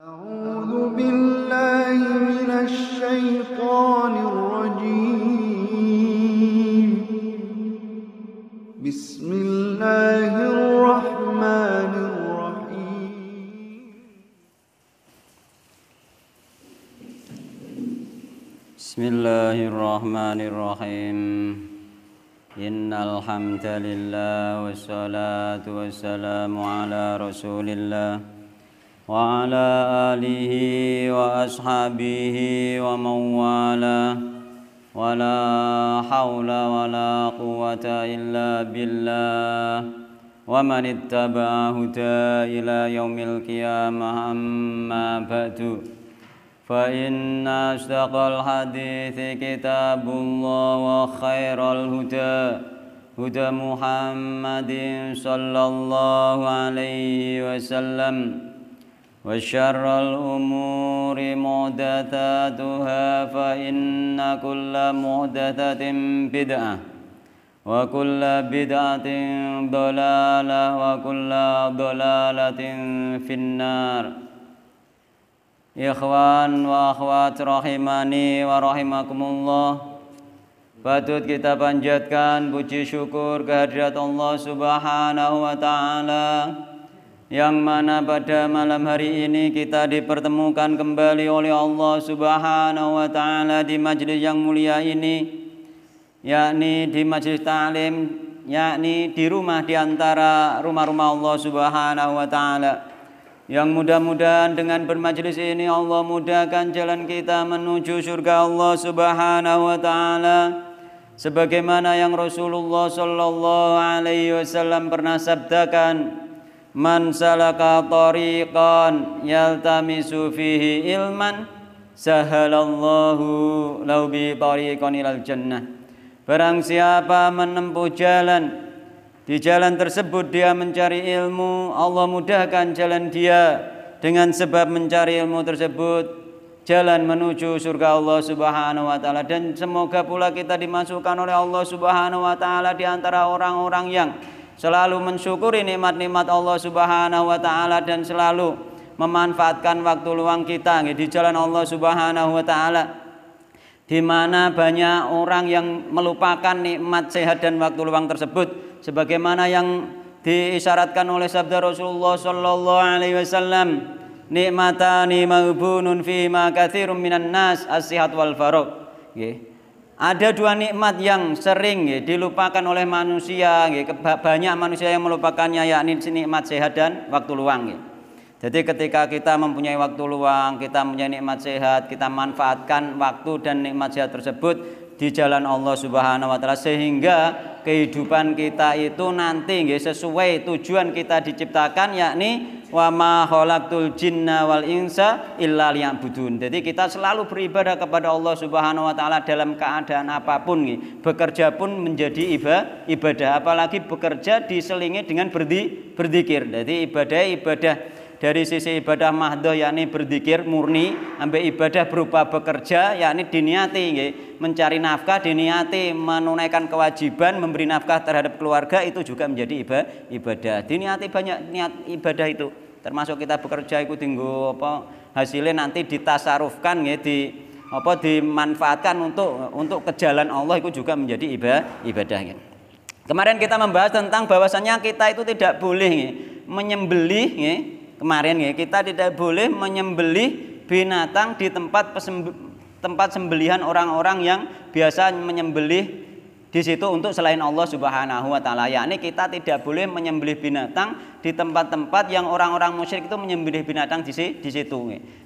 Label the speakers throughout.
Speaker 1: أعوذ بالله من الشيطان الرجيم بسم الله الرحمن الرحيم بسم الله الرحمن الرحيم إن الحمد لله والصلاة والسلام على رسول الله وعلى آله وأصحابه ومن والاه ولا حول ولا قوة إلا بالله ومن اتبع هدى إلى يوم القيامة أما بعد فإن أصدق الحديث كتاب الله وخير الهدى هدى محمد صلى الله عليه وسلم وشر الأمور محدثاتها فإن كل محدثة بدعة وكل بدعة ضلالة وكل ضلالة في النار Ikhwan wa akhwat rahimani wa rahimakumullah Patut kita panjatkan puji syukur kehadirat Allah subhanahu wa ta'ala yang mana pada malam hari ini kita dipertemukan kembali oleh Allah Subhanahu wa taala di majelis
Speaker 2: yang mulia ini yakni di majelis ta'lim yakni di rumah di antara rumah-rumah Allah Subhanahu wa taala yang mudah-mudahan dengan bermajelis ini Allah mudahkan jalan kita menuju surga Allah Subhanahu wa taala sebagaimana yang Rasulullah sallallahu alaihi
Speaker 1: wasallam pernah sabdakan man salaka tariqan yaltamisu fihi ilman sahalallahu lahu bi tariqan ilal jannah barang siapa menempuh jalan di jalan tersebut dia mencari ilmu Allah mudahkan jalan dia dengan sebab mencari ilmu tersebut jalan menuju surga Allah Subhanahu wa
Speaker 2: taala dan semoga pula kita dimasukkan oleh Allah Subhanahu wa taala di antara orang-orang yang selalu mensyukuri nikmat-nikmat Allah Subhanahu wa taala dan selalu memanfaatkan waktu luang kita di jalan Allah Subhanahu wa taala. Di mana banyak orang yang melupakan nikmat sehat dan waktu luang tersebut sebagaimana yang diisyaratkan oleh sabda Rasulullah sallallahu alaihi wasallam nikmatani maubunun fi ma katsirun minan nas as-sihat wal faragh. Nggih. Ada dua nikmat yang sering ya, dilupakan oleh manusia, ya, banyak manusia yang melupakannya yakni nikmat sehat dan waktu luang. Ya. Jadi ketika kita mempunyai waktu luang, kita punya nikmat sehat, kita manfaatkan waktu dan nikmat sehat tersebut di jalan Allah Subhanahu wa taala sehingga kehidupan kita itu nanti nggih sesuai tujuan kita diciptakan yakni wa ma khalaqtul jinna wal insa illa liya'budun. Jadi kita selalu beribadah kepada Allah Subhanahu wa taala dalam keadaan apapun nggih. Bekerja pun menjadi ibadah, apalagi bekerja diselingi dengan berdi, berzikir. Jadi ibadah ibadah dari sisi ibadah mahdoh yakni berzikir murni sampai ibadah berupa bekerja yakni diniati ya. mencari nafkah diniati menunaikan kewajiban memberi nafkah terhadap keluarga itu juga menjadi ibadah diniati banyak niat ibadah itu termasuk kita bekerja ikut tinggu apa hasilnya nanti ditasarufkan ya, di apa dimanfaatkan untuk untuk kejalan Allah itu juga menjadi ibadah ibadah Kemarin kita membahas tentang bahwasannya kita itu tidak boleh menyembelih kemarin ya, kita tidak boleh menyembelih binatang di tempat tempat sembelihan orang-orang yang biasa menyembelih di situ untuk selain Allah Subhanahu wa taala. Yakni kita tidak boleh menyembelih binatang di tempat-tempat yang orang-orang musyrik itu menyembelih binatang di di situ.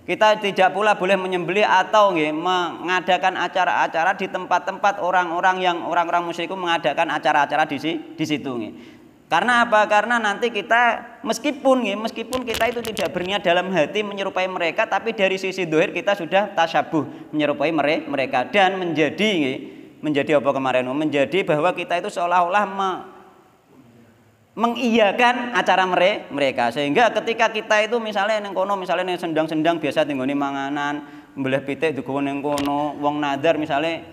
Speaker 2: Kita tidak pula boleh menyembelih atau mengadakan acara-acara di tempat-tempat orang-orang yang orang-orang musyrik itu mengadakan acara-acara di di situ. Karena apa? Karena nanti kita meskipun ya, meskipun kita itu tidak berniat dalam hati menyerupai mereka, tapi dari sisi dohir kita sudah tasabuh menyerupai mereka dan menjadi ya, menjadi apa kemarin? Menjadi bahwa kita itu seolah-olah me, mengiyakan acara mereka sehingga ketika kita itu misalnya neng kono misalnya neng sendang-sendang biasa tinggoni manganan, belah pitik kono neng kono, wong nadar misalnya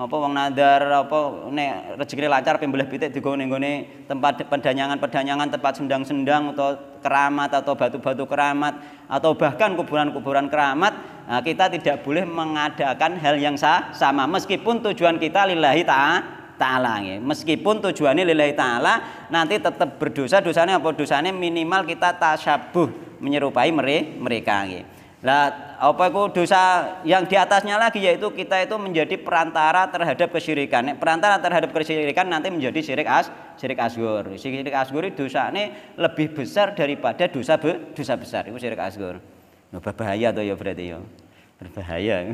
Speaker 2: apa wong nadar apa nek rezeki lancar pembelah pitik digo ning gone tempat pedanyangan pedanyangan tempat sendang-sendang atau keramat atau batu-batu keramat atau bahkan kuburan-kuburan keramat nah, kita tidak boleh mengadakan hal yang sama meskipun tujuan kita lillahi ta'ala ya. Meskipun tujuannya lillahi taala nanti tetap berdosa dosanya apa dosanya minimal kita tasabuh menyerupai mereka mereka ya. Nah, apa itu dosa yang di atasnya lagi yaitu kita itu menjadi perantara terhadap kesyirikan. Perantara terhadap kesyirikan nanti menjadi syirik as syirik asgur. Syirik asgur itu dosa ini lebih besar daripada dosa be, dosa besar itu syirik asgur.
Speaker 1: Nah, berbahaya tuh ya berarti ya. Berbahaya.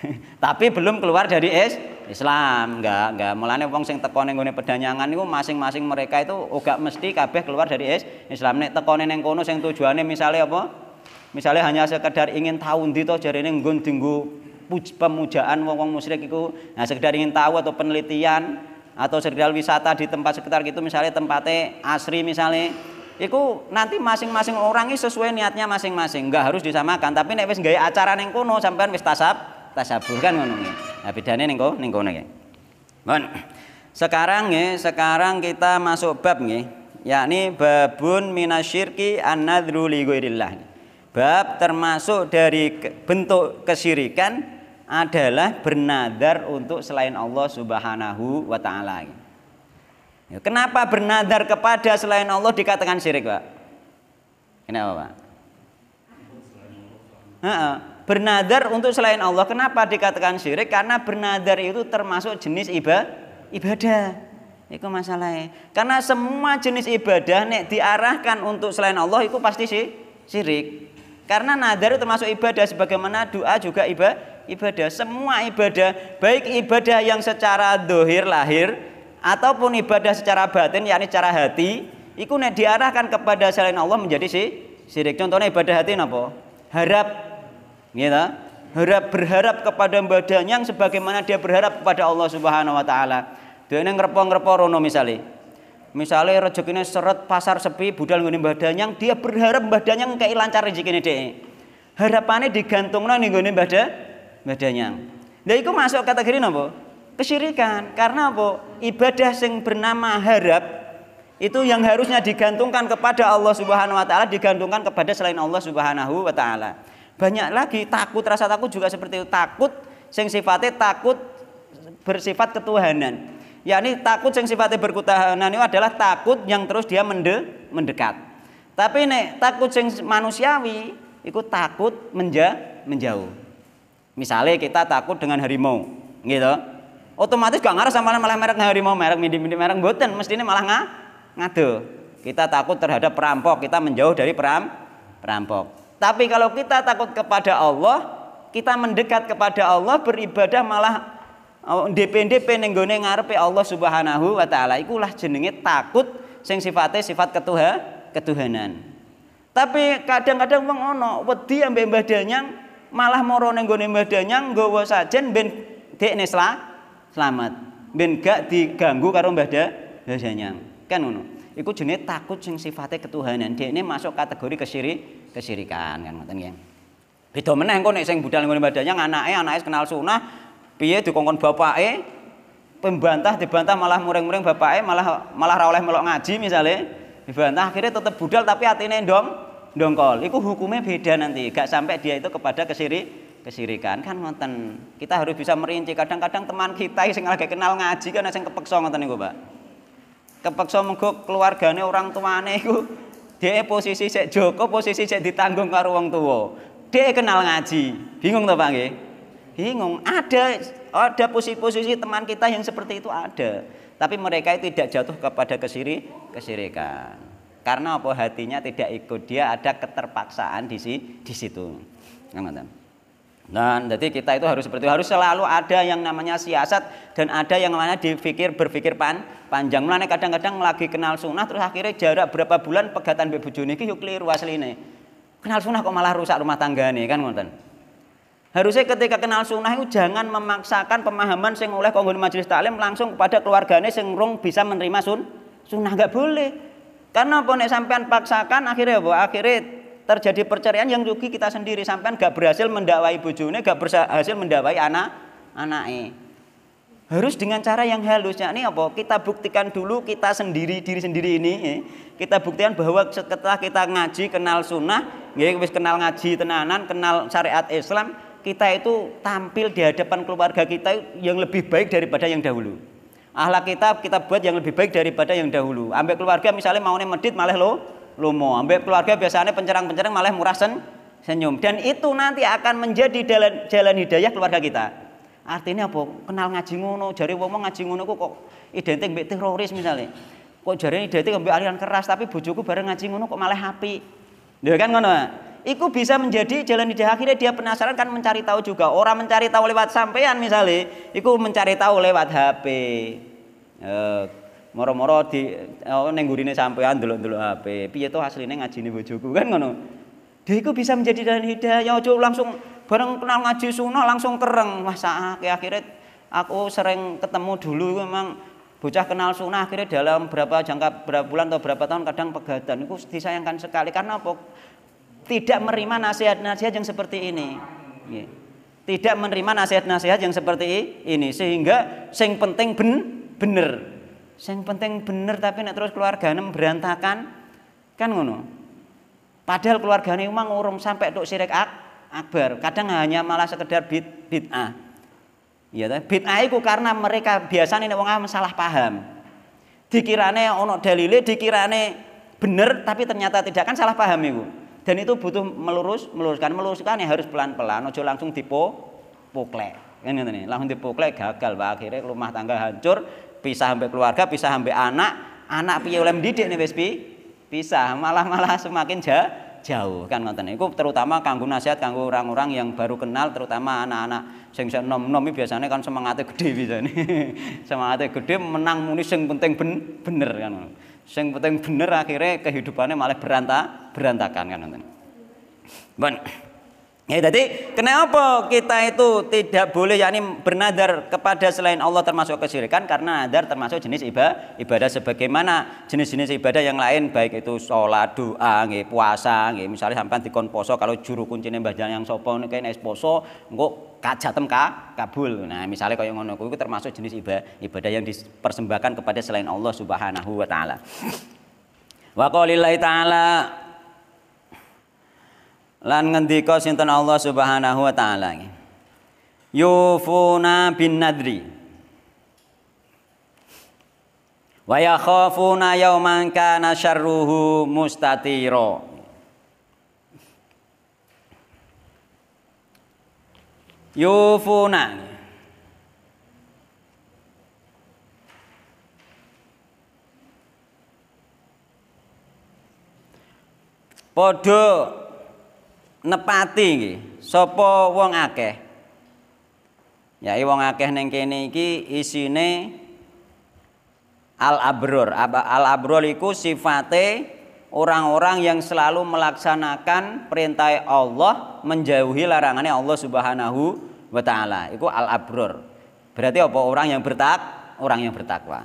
Speaker 2: Tapi belum keluar dari es Islam, enggak, enggak. Mulane wong sing teko ning pedanyangan niku masing-masing mereka itu ogak mesti kabeh keluar dari es Islam. Nek tekone ning kono sing tujuane misalnya apa? Misalnya hanya sekedar ingin tahu ndi to jarene nggon dinggo pemujaan wong-wong musyrik itu nah sekedar ingin tahu atau penelitian atau sekedar wisata di tempat sekitar gitu misalnya tempatnya asri misalnya itu nanti masing-masing orang ini sesuai niatnya masing-masing nggak harus disamakan tapi nek wis gaya acara neng kono sampean wis tasab tasabur kan ngono nah bedanya neng nengko neng ya bon sekarang nih sekarang kita masuk bab nih yakni babun minasyirki an-nadru li ghairillah Bab termasuk dari bentuk kesyirikan adalah bernadar untuk selain Allah Subhanahu wa taala. Ya, kenapa bernadar kepada selain Allah dikatakan syirik, Pak? Kenapa, Pak? Bernadar untuk selain Allah kenapa dikatakan syirik? Karena bernadar itu termasuk jenis iba,
Speaker 1: ibadah.
Speaker 2: Itu masalahnya. Karena semua jenis ibadah nek diarahkan untuk selain Allah itu pasti sih syirik. Karena nadar termasuk ibadah sebagaimana doa juga ibadah, ibadah. Semua ibadah, baik ibadah yang secara dohir lahir ataupun ibadah secara batin yakni cara hati, itu diarahkan kepada selain Allah menjadi si sirik. Contohnya ibadah hati apa? Harap gitu. Harap berharap kepada badan yang sebagaimana dia berharap kepada Allah Subhanahu wa taala. Dene ngrepo-ngrepo rono misalnya Misalnya rezekinya seret pasar sepi budal ngene Mbah Danyang, dia berharap Mbah Danyang kei lancar ini deh. Harapannya digantung nih ngene Mbah Mbah Danyang. nah itu masuk kategori napa? Kesyirikan. Karena apa? Ibadah yang bernama harap itu yang harusnya digantungkan kepada Allah Subhanahu wa taala digantungkan kepada selain Allah Subhanahu wa taala. Banyak lagi takut, rasa takut juga seperti itu. Takut sing sifatnya takut bersifat ketuhanan Ya ini takut yang sifatnya berkutahanan itu adalah takut yang terus dia mende, mendekat. Tapi nek takut yang manusiawi ikut takut menja, menjauh. Misalnya kita takut dengan harimau, gitu. Otomatis gak ngaruh sama malah merek harimau, merek mini mini merek boten, mestinya malah nggak ngade. Kita takut terhadap perampok, kita menjauh dari peram, perampok. Tapi kalau kita takut kepada Allah, kita mendekat kepada Allah, beribadah malah DP-DP ning ngarepe Allah Subhanahu wa taala ikulah jenenge takut sing sifatnya sifat ketuha ketuhanan. Tapi kadang-kadang wong -kadang ono wedi ambek Mbah Danyang malah moro ning gone Mbah Danyang nggawa sajen ben dekne selamat. Ben gak diganggu karo Mbah Danyang. Kan ngono. Iku jenenge takut sing sifatnya ketuhanan. Dekne masuk kategori kesiri kesirikan kan ngoten nggih. Beda meneh engko nek sing budal ngene badane anake anake kenal sunah, piye dikongkon eh pembantah dibantah malah mureng-mureng bapak eh malah malah rawleh melok ngaji misalnya dibantah akhirnya tetap budal tapi hatine dong dongkol itu hukumnya beda nanti gak sampai dia itu kepada kesiri kesirikan kan ngoten kita harus bisa merinci kadang-kadang teman kita yang lagi kenal ngaji kan yang kepeksa ngoten itu Pak kepeksa menggo keluargane orang tuane iku dia posisi cek Joko posisi cek ditanggung karo ruang tua dia kenal ngaji bingung tuh Pak nggih bingung. Ada ada posisi-posisi teman kita yang seperti itu ada. Tapi mereka itu tidak jatuh kepada kesiri, kesirikan. Karena apa hatinya tidak ikut dia ada keterpaksaan di, si di situ. Dan jadi kita itu harus seperti itu. harus selalu ada yang namanya siasat dan ada yang namanya dipikir berpikir pan, panjang. Mulanya kadang-kadang lagi kenal sunnah terus akhirnya jarak berapa bulan pegatan bebujuni bojone iki yo kliru asline. Kenal sunnah kok malah rusak rumah tangga nih kan ngoten. Harusnya ketika kenal sunnah itu jangan memaksakan pemahaman sing oleh konggon majelis taklim langsung kepada keluarganya sing rung bisa menerima sun sunnah gak boleh. Karena apa sampean paksakan akhirnya apa? Akhirnya terjadi perceraian yang rugi kita sendiri sampean gak berhasil mendakwai bojone, gak berhasil mendakwai anak anaknya. Harus dengan cara yang halus yakni apa? Kita buktikan dulu kita sendiri diri sendiri ini. Ya. Kita buktikan bahwa setelah kita ngaji kenal sunnah, ya kenal ngaji tenanan, kenal syariat Islam, kita itu tampil di hadapan keluarga kita yang lebih baik daripada yang dahulu. Ahlak kita kita buat yang lebih baik daripada yang dahulu. Ambek keluarga misalnya maunya medit malah lo lo mau. Ambek keluarga biasanya pencerang-pencerang malah murah sen, senyum. Dan itu nanti akan menjadi jalan, jalan hidayah keluarga kita. Artinya apa? Kenal ngaji ngono, jari wong ngaji ngono kok identik mbek teroris misalnya. Kok jari identik mbek aliran keras tapi bujuku bareng ngaji ngono kok malah happy. Ya kan ngono. Iku bisa menjadi jalan hidup akhirnya dia penasaran kan mencari tahu juga. Orang mencari tahu lewat sampean misalnya, iku mencari tahu lewat HP. Eh, moro-moro di oh, nenggurine sampean dulu-dulu HP. Piye hasilnya ngaji nih bujuku kan ngono. Dia Iku bisa menjadi jalan hidayah. Ya ojo langsung bareng kenal ngaji sunnah langsung kereng. Wah, sakake akhirnya aku sering ketemu dulu memang bocah kenal sunnah akhirnya dalam berapa jangka berapa bulan atau berapa tahun kadang pegatan itu disayangkan sekali karena apa tidak menerima nasihat-nasihat yang seperti ini. Iya. Tidak menerima nasihat-nasihat yang seperti ini sehingga sing penting ben bener. Sing penting bener tapi nek terus keluargane berantakan kan ngono. Padahal keluargane emang urung sampai tok sirik ak, akbar. Kadang hanya malah sekedar bid bid'ah. Iya ta? Bid'ah iku karena mereka biasanya nek wong salah paham. Dikirane ono dalile, dikirane bener tapi ternyata tidak kan salah paham iku dan itu butuh melurus meluruskan meluruskan ya harus pelan-pelan ojo langsung dipo puklek ini, nih langsung dipuklek gagal Pak akhirnya rumah tangga hancur pisah sampai keluarga pisah sampai anak anak piye oleh didik nih Wespi pisah malah malah semakin jauh jauh kan ngoten niku terutama kanggo nasihat kanggo orang-orang yang baru kenal terutama anak-anak sing nom-nom biasanya kan semangatnya gede bisa nih semangatnya gede menang muni sing penting ben bener kan Sing penting bener akhirnya kehidupannya malah berantakan kan nonton. Bon. Ya, jadi kenapa kita itu tidak boleh yakni bernadar kepada selain Allah termasuk kesyirikan karena nadar termasuk jenis ibadah, ibadah sebagaimana jenis-jenis ibadah yang lain baik itu sholat, doa, nggih, puasa, nggih. Misalnya sampai dikon poso kalau juru kunci nembah jalan yang sopo niku nek poso engko kajatem ka kabul. Nah, misalnya kaya ngono kuwi termasuk jenis ibadah, ibadah yang dipersembahkan kepada selain Allah Subhanahu wa taala. Wa ta'ala lan ngendika sinten Allah Subhanahu wa taala yufuna bin nadri wa yakhafuna yauman kana syarruhu mustatira yufuna Podo nepati iki sapa wong akeh yai wong akeh ning kene iki isine al abror al abror iku sifate orang-orang yang selalu melaksanakan perintah Allah menjauhi larangannya Allah Subhanahu wa taala iku al abror berarti apa orang yang bertak orang yang bertakwa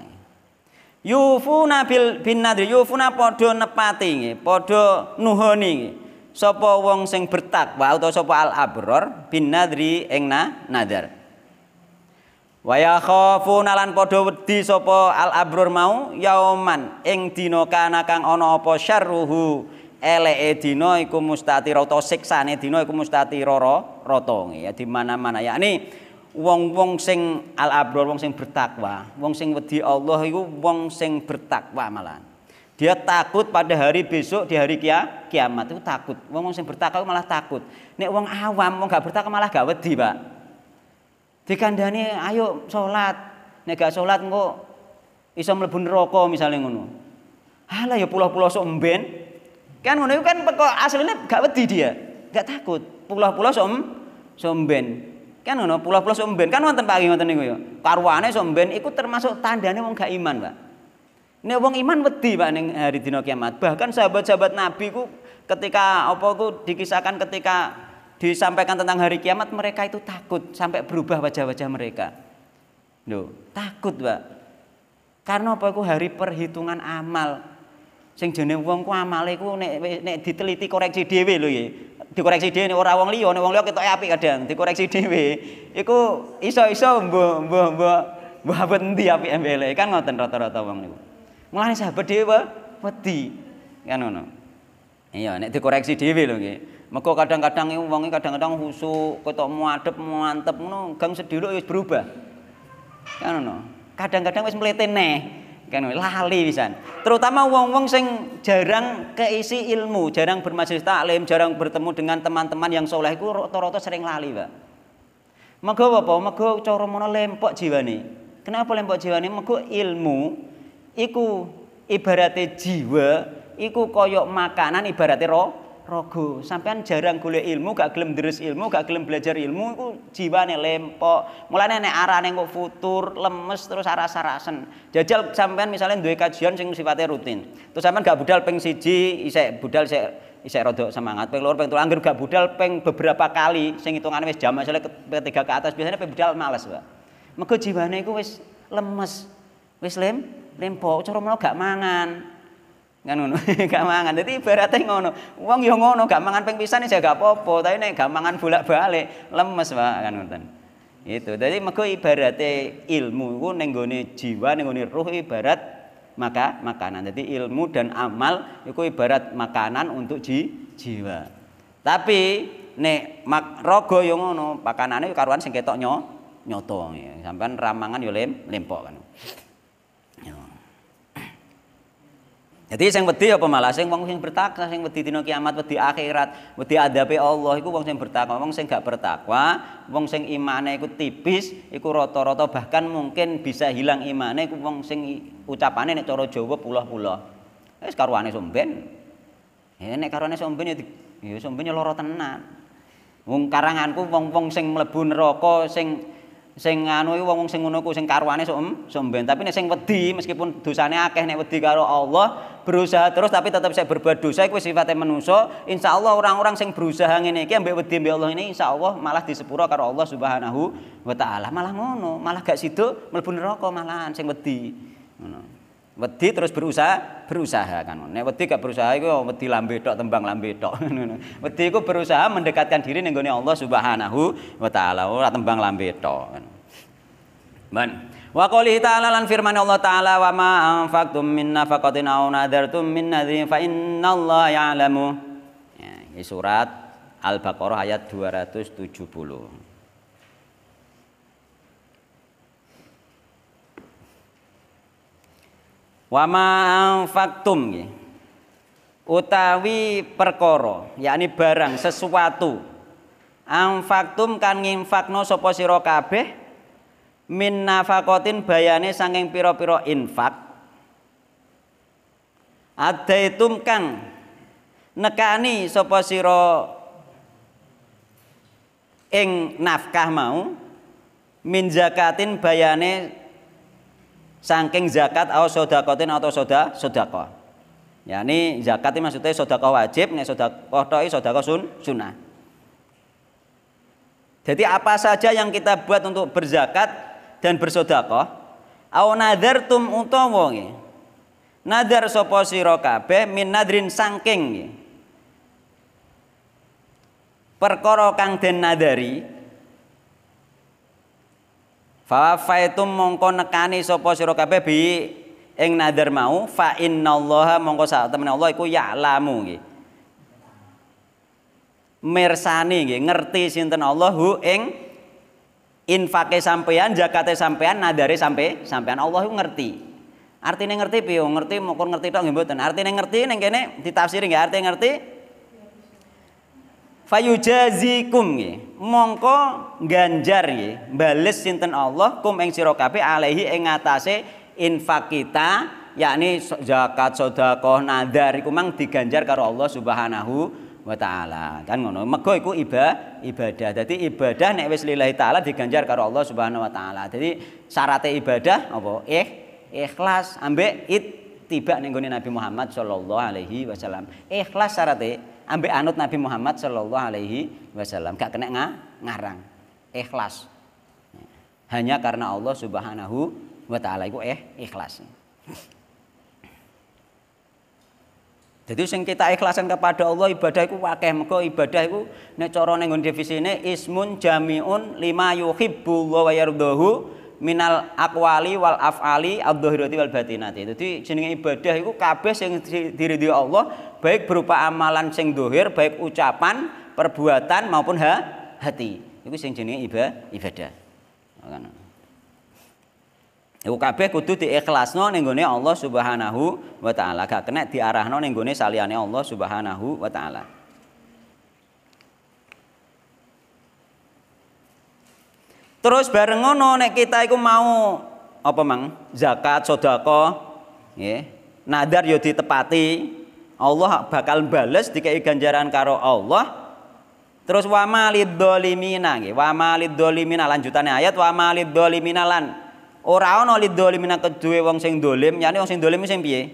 Speaker 2: yufuna bil bin nadri yufuna padha nepati nggih padha nuhoni sapa wong sing bertakwa utawa sapa al abror bin nadri ingna nadar wa ya khafun lan padha wedi sapa al abror mau yauman ing dina kana kang ana apa syarruhu eleke dina iku mustatira utawa siksane dina iku mustatira ro ya di mana-mana yakni wong-wong sing al abror wong sing bertakwa wong sing wedi Allah iku wong sing bertakwa malah Dia takut pada hari besok di hari kia, kiamat itu takut. Wong sing bertakwa malah takut. Nek wong awam wong gak bertakwa malah gak wedi, Pak. Dikandani ayo sholat Nek gak salat engko iso mlebu neraka misalnya ngono. Halah ya pulau-pulau somben mben. Kan ngono kan aslinya gak wedi dia, gak takut. Pulau-pulau sok somben. Kan ngono, pulau-pulau somben. Kan wonten pagi wonten niku ya. Karwane somben iku termasuk tandane wong gak iman, Pak. Nek wong iman wedi Pak ning hari dina kiamat. Bahkan sahabat-sahabat Nabi ku ketika apa ku dikisahkan ketika disampaikan tentang hari kiamat mereka itu takut sampai berubah wajah-wajah mereka. Loh, takut, Pak. Karena apa ku hari perhitungan amal. Sing jenenge wong ku amale ku nek nek diteliti koreksi dhewe lho ya. Dikoreksi dhewe nek ora wong liya, nek wong liya ketok apik kadang dikoreksi dhewe. Iku iso-iso mbak mbok mbok mbok endi apik embele kan ngoten rata-rata wong niku. Mulane sahabat dhewe wedi. Kan ngono. Iya, nek dikoreksi dhewe lho nggih. Meko kadang-kadang wong kadang-kadang husuk, ketok muadep, mantep ngono, gang sedhiluk ya wis berubah. Kan ngono. Kadang-kadang wis mlete neh. kan lali pisan. Terutama wong-wong sing jarang keisi ilmu, jarang bermajelis taklim, jarang bertemu dengan teman-teman yang soleh iku rata-rata sering lali, Pak. Mego apa? Mego cara mono lempok nih, Kenapa lempok nih, Mego ilmu iku ibarate jiwa iku koyok makanan ibarate roh, rogo sampean jarang golek ilmu gak gelem terus ilmu gak gelem belajar ilmu iku jiwane lempok mulane nek arane kok futur lemes terus aras-arasen jajal sampean misalnya duwe kajian sing sifatnya rutin terus sampean gak budal ping siji isek budal isek isek rodok semangat ping loro ping telu anggere gak budal ping beberapa kali sing hitungane wis jam misalnya ketiga ke atas biasanya ping budal males Pak mergo jiwane iku wis lemes wis lem lempo cara menawa gak mangan. Kan ngono, gak mangan. jadi ibaratnya ngono. uang ya ngono, gak mangan pengpisan ini ya gak popo, tapi nek gak mangan bolak-balik lemes Pak kan ngoten. Itu. jadi mergo ibaratnya ilmu iku jiwa, ning roh ruh ibarat maka makanan. Jadi ilmu dan amal itu ibarat makanan untuk ji, jiwa. Tapi nek mak raga ya ngono, pakanane karuan sing ketok nyo nyoto. Sampeyan ramangan yo lem lempok kan. Jadi sing wedi apa malah sing wong sing bertakwa, sing wedi dina kiamat, wedi akhirat, wedi adabe Allah iku wong sing bertakwa, wong sing gak bertakwa, wong sing imane iku tipis, iku rata-rata bahkan mungkin bisa hilang imane iku wong sing ucapane nek cara Jawa puluh pulah Wis karuane somben. Ya nek karuane somben ya ya somben ya lara tenan. Wong karanganku wong-wong sing mlebu neraka sing sing anu iki wong-wong sing ngono ku sing karuane somben, tapi nek sing wedi meskipun dosane akeh nek wedi karo Allah berusaha terus tapi tetap saya berbuat dosa itu sifatnya manusia insya Allah orang-orang yang berusaha ini iki ambek wedi Allah ini insya Allah malah disepuro karo Allah subhanahu wa ta'ala malah ngono malah gak situ mlebu neraka malahan sing wedi ngono wedi terus berusaha berusaha kan nek wedi gak berusaha iku ya wedi lambe tok tembang lambe tok wedi iku berusaha mendekatkan diri ning Allah subhanahu wa ta'ala ora tembang lambe tok kan Wa qulihi ta'ala lan firman Allah ta'ala wa ma anfaqtum min nafaqatin aw nadartum min nadrin fa innallaha ya'lamu. Ya, ini surat Al-Baqarah ayat 270. Wa ma anfaqtum utawi perkara yakni barang sesuatu anfaqtum kan nginfakno sapa sira kabeh min nafakotin bayane sanging piro-piro infak ada itu kang nekani sapa sira ing nafkah mau min zakatin bayane saking zakat atau sodakotin atau soda sodakoh ya ini zakat ini maksudnya sodakoh wajib nih sodakoh toi sodakoh sun sunnah jadi apa saja yang kita buat untuk berzakat dan bersedekah au nadartum utawa nggih nadar sapa sira kabeh min nadrin saking nggih perkara kang den nadari fa faitum mongko nekani sapa sira kabeh bi ing nadar mau fa innallaha mongko sak temen Allah iku ya'lamu nggih. mersani, nggih ngerti sinten hu ing infake sampean, zakate sampean, nadare sampe sampean Allah itu ngerti. Artinya ngerti piye? Oh, ngerti mukur ngerti tok nggih mboten. Artine ngerti ning kene ditafsiri nggih artine ngerti. Fayujazikum nggih. Mongko ganjar nggih, bales sinten Allah kum ing sira kabeh alaihi ing ngatasé infak kita yakni zakat sodako nadar iku mang diganjar karo Allah Subhanahu wa taala. Kan ngono. Mego iku iba, ibadah. Dadi ibadah nek wis lillahi taala diganjar karo Allah Subhanahu wa taala. Dadi syaratnya ibadah apa? Eh, ikhlas ambek ittiba ning Nabi Muhammad sallallahu alaihi wasallam. Ikhlas syaratnya ambek anut Nabi Muhammad sallallahu alaihi wasallam. Gak kena nga, ngarang. Ikhlas. Hanya karena Allah Subhanahu wa taala iku eh ikhlas. Jadi sing kita ikhlasan kepada Allah ibadah iku akeh mergo ibadah iku nek cara ning definisine ismun jamiun lima yuhibbu wa yardahu minal akwali wal afali adh-dhahirati wal batinati. Jadi jenenge ibadah iku kabeh sing diridhi Allah baik berupa amalan sing dohir, baik ucapan, perbuatan maupun ha, hati. Iku sing jenenge ibadah. Ibadah. Iku kabeh kudu diikhlasno ning gone Allah Subhanahu wa taala. Gak kena diarahno ning gone saliyane Allah Subhanahu wa taala. Terus bareng ngono nek kita iku mau apa mang? Zakat, sedekah, nggih. Nadar yo ditepati. Allah bakal bales dikai ganjaran karo Allah. Terus wa malid dolimina nggih. Wa malid dolimina lanjutannya ayat wa malid dolimina lan Ora ana lidzalimina kedue wong sing dolim, yani wong sing dolim sing piye?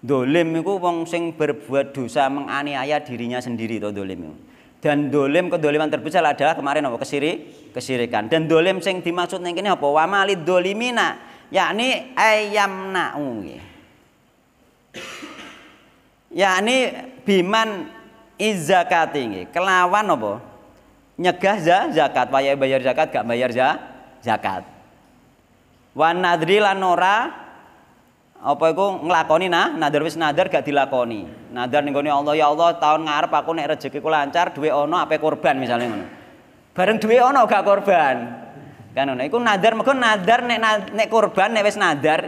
Speaker 2: Dolim iku wong sing berbuat dosa menganiaya dirinya sendiri to dolim iku. Dan dolim kedoliman terbesar adalah kemarin apa kesiri kesirikan. Dan dolim sing dimaksud ning kene apa? Wa malid dolimina, yakni ayam nggih. Yakni biman izakati nggih. Kelawan apa? Nyegah zakat, wayahe bayar zakat, gak bayar zakat. Wan nadri lan ora apa iku nglakoni nah nadar wis nadar gak dilakoni. Nadar ning Allah ya Allah tahun ngarep aku nek rezekiku lancar duwe ono ape korban misalnya ngono. Bareng duwe ono gak korban. Kan ngono iku nadar mergo nadar nek nek korban nek wis nadar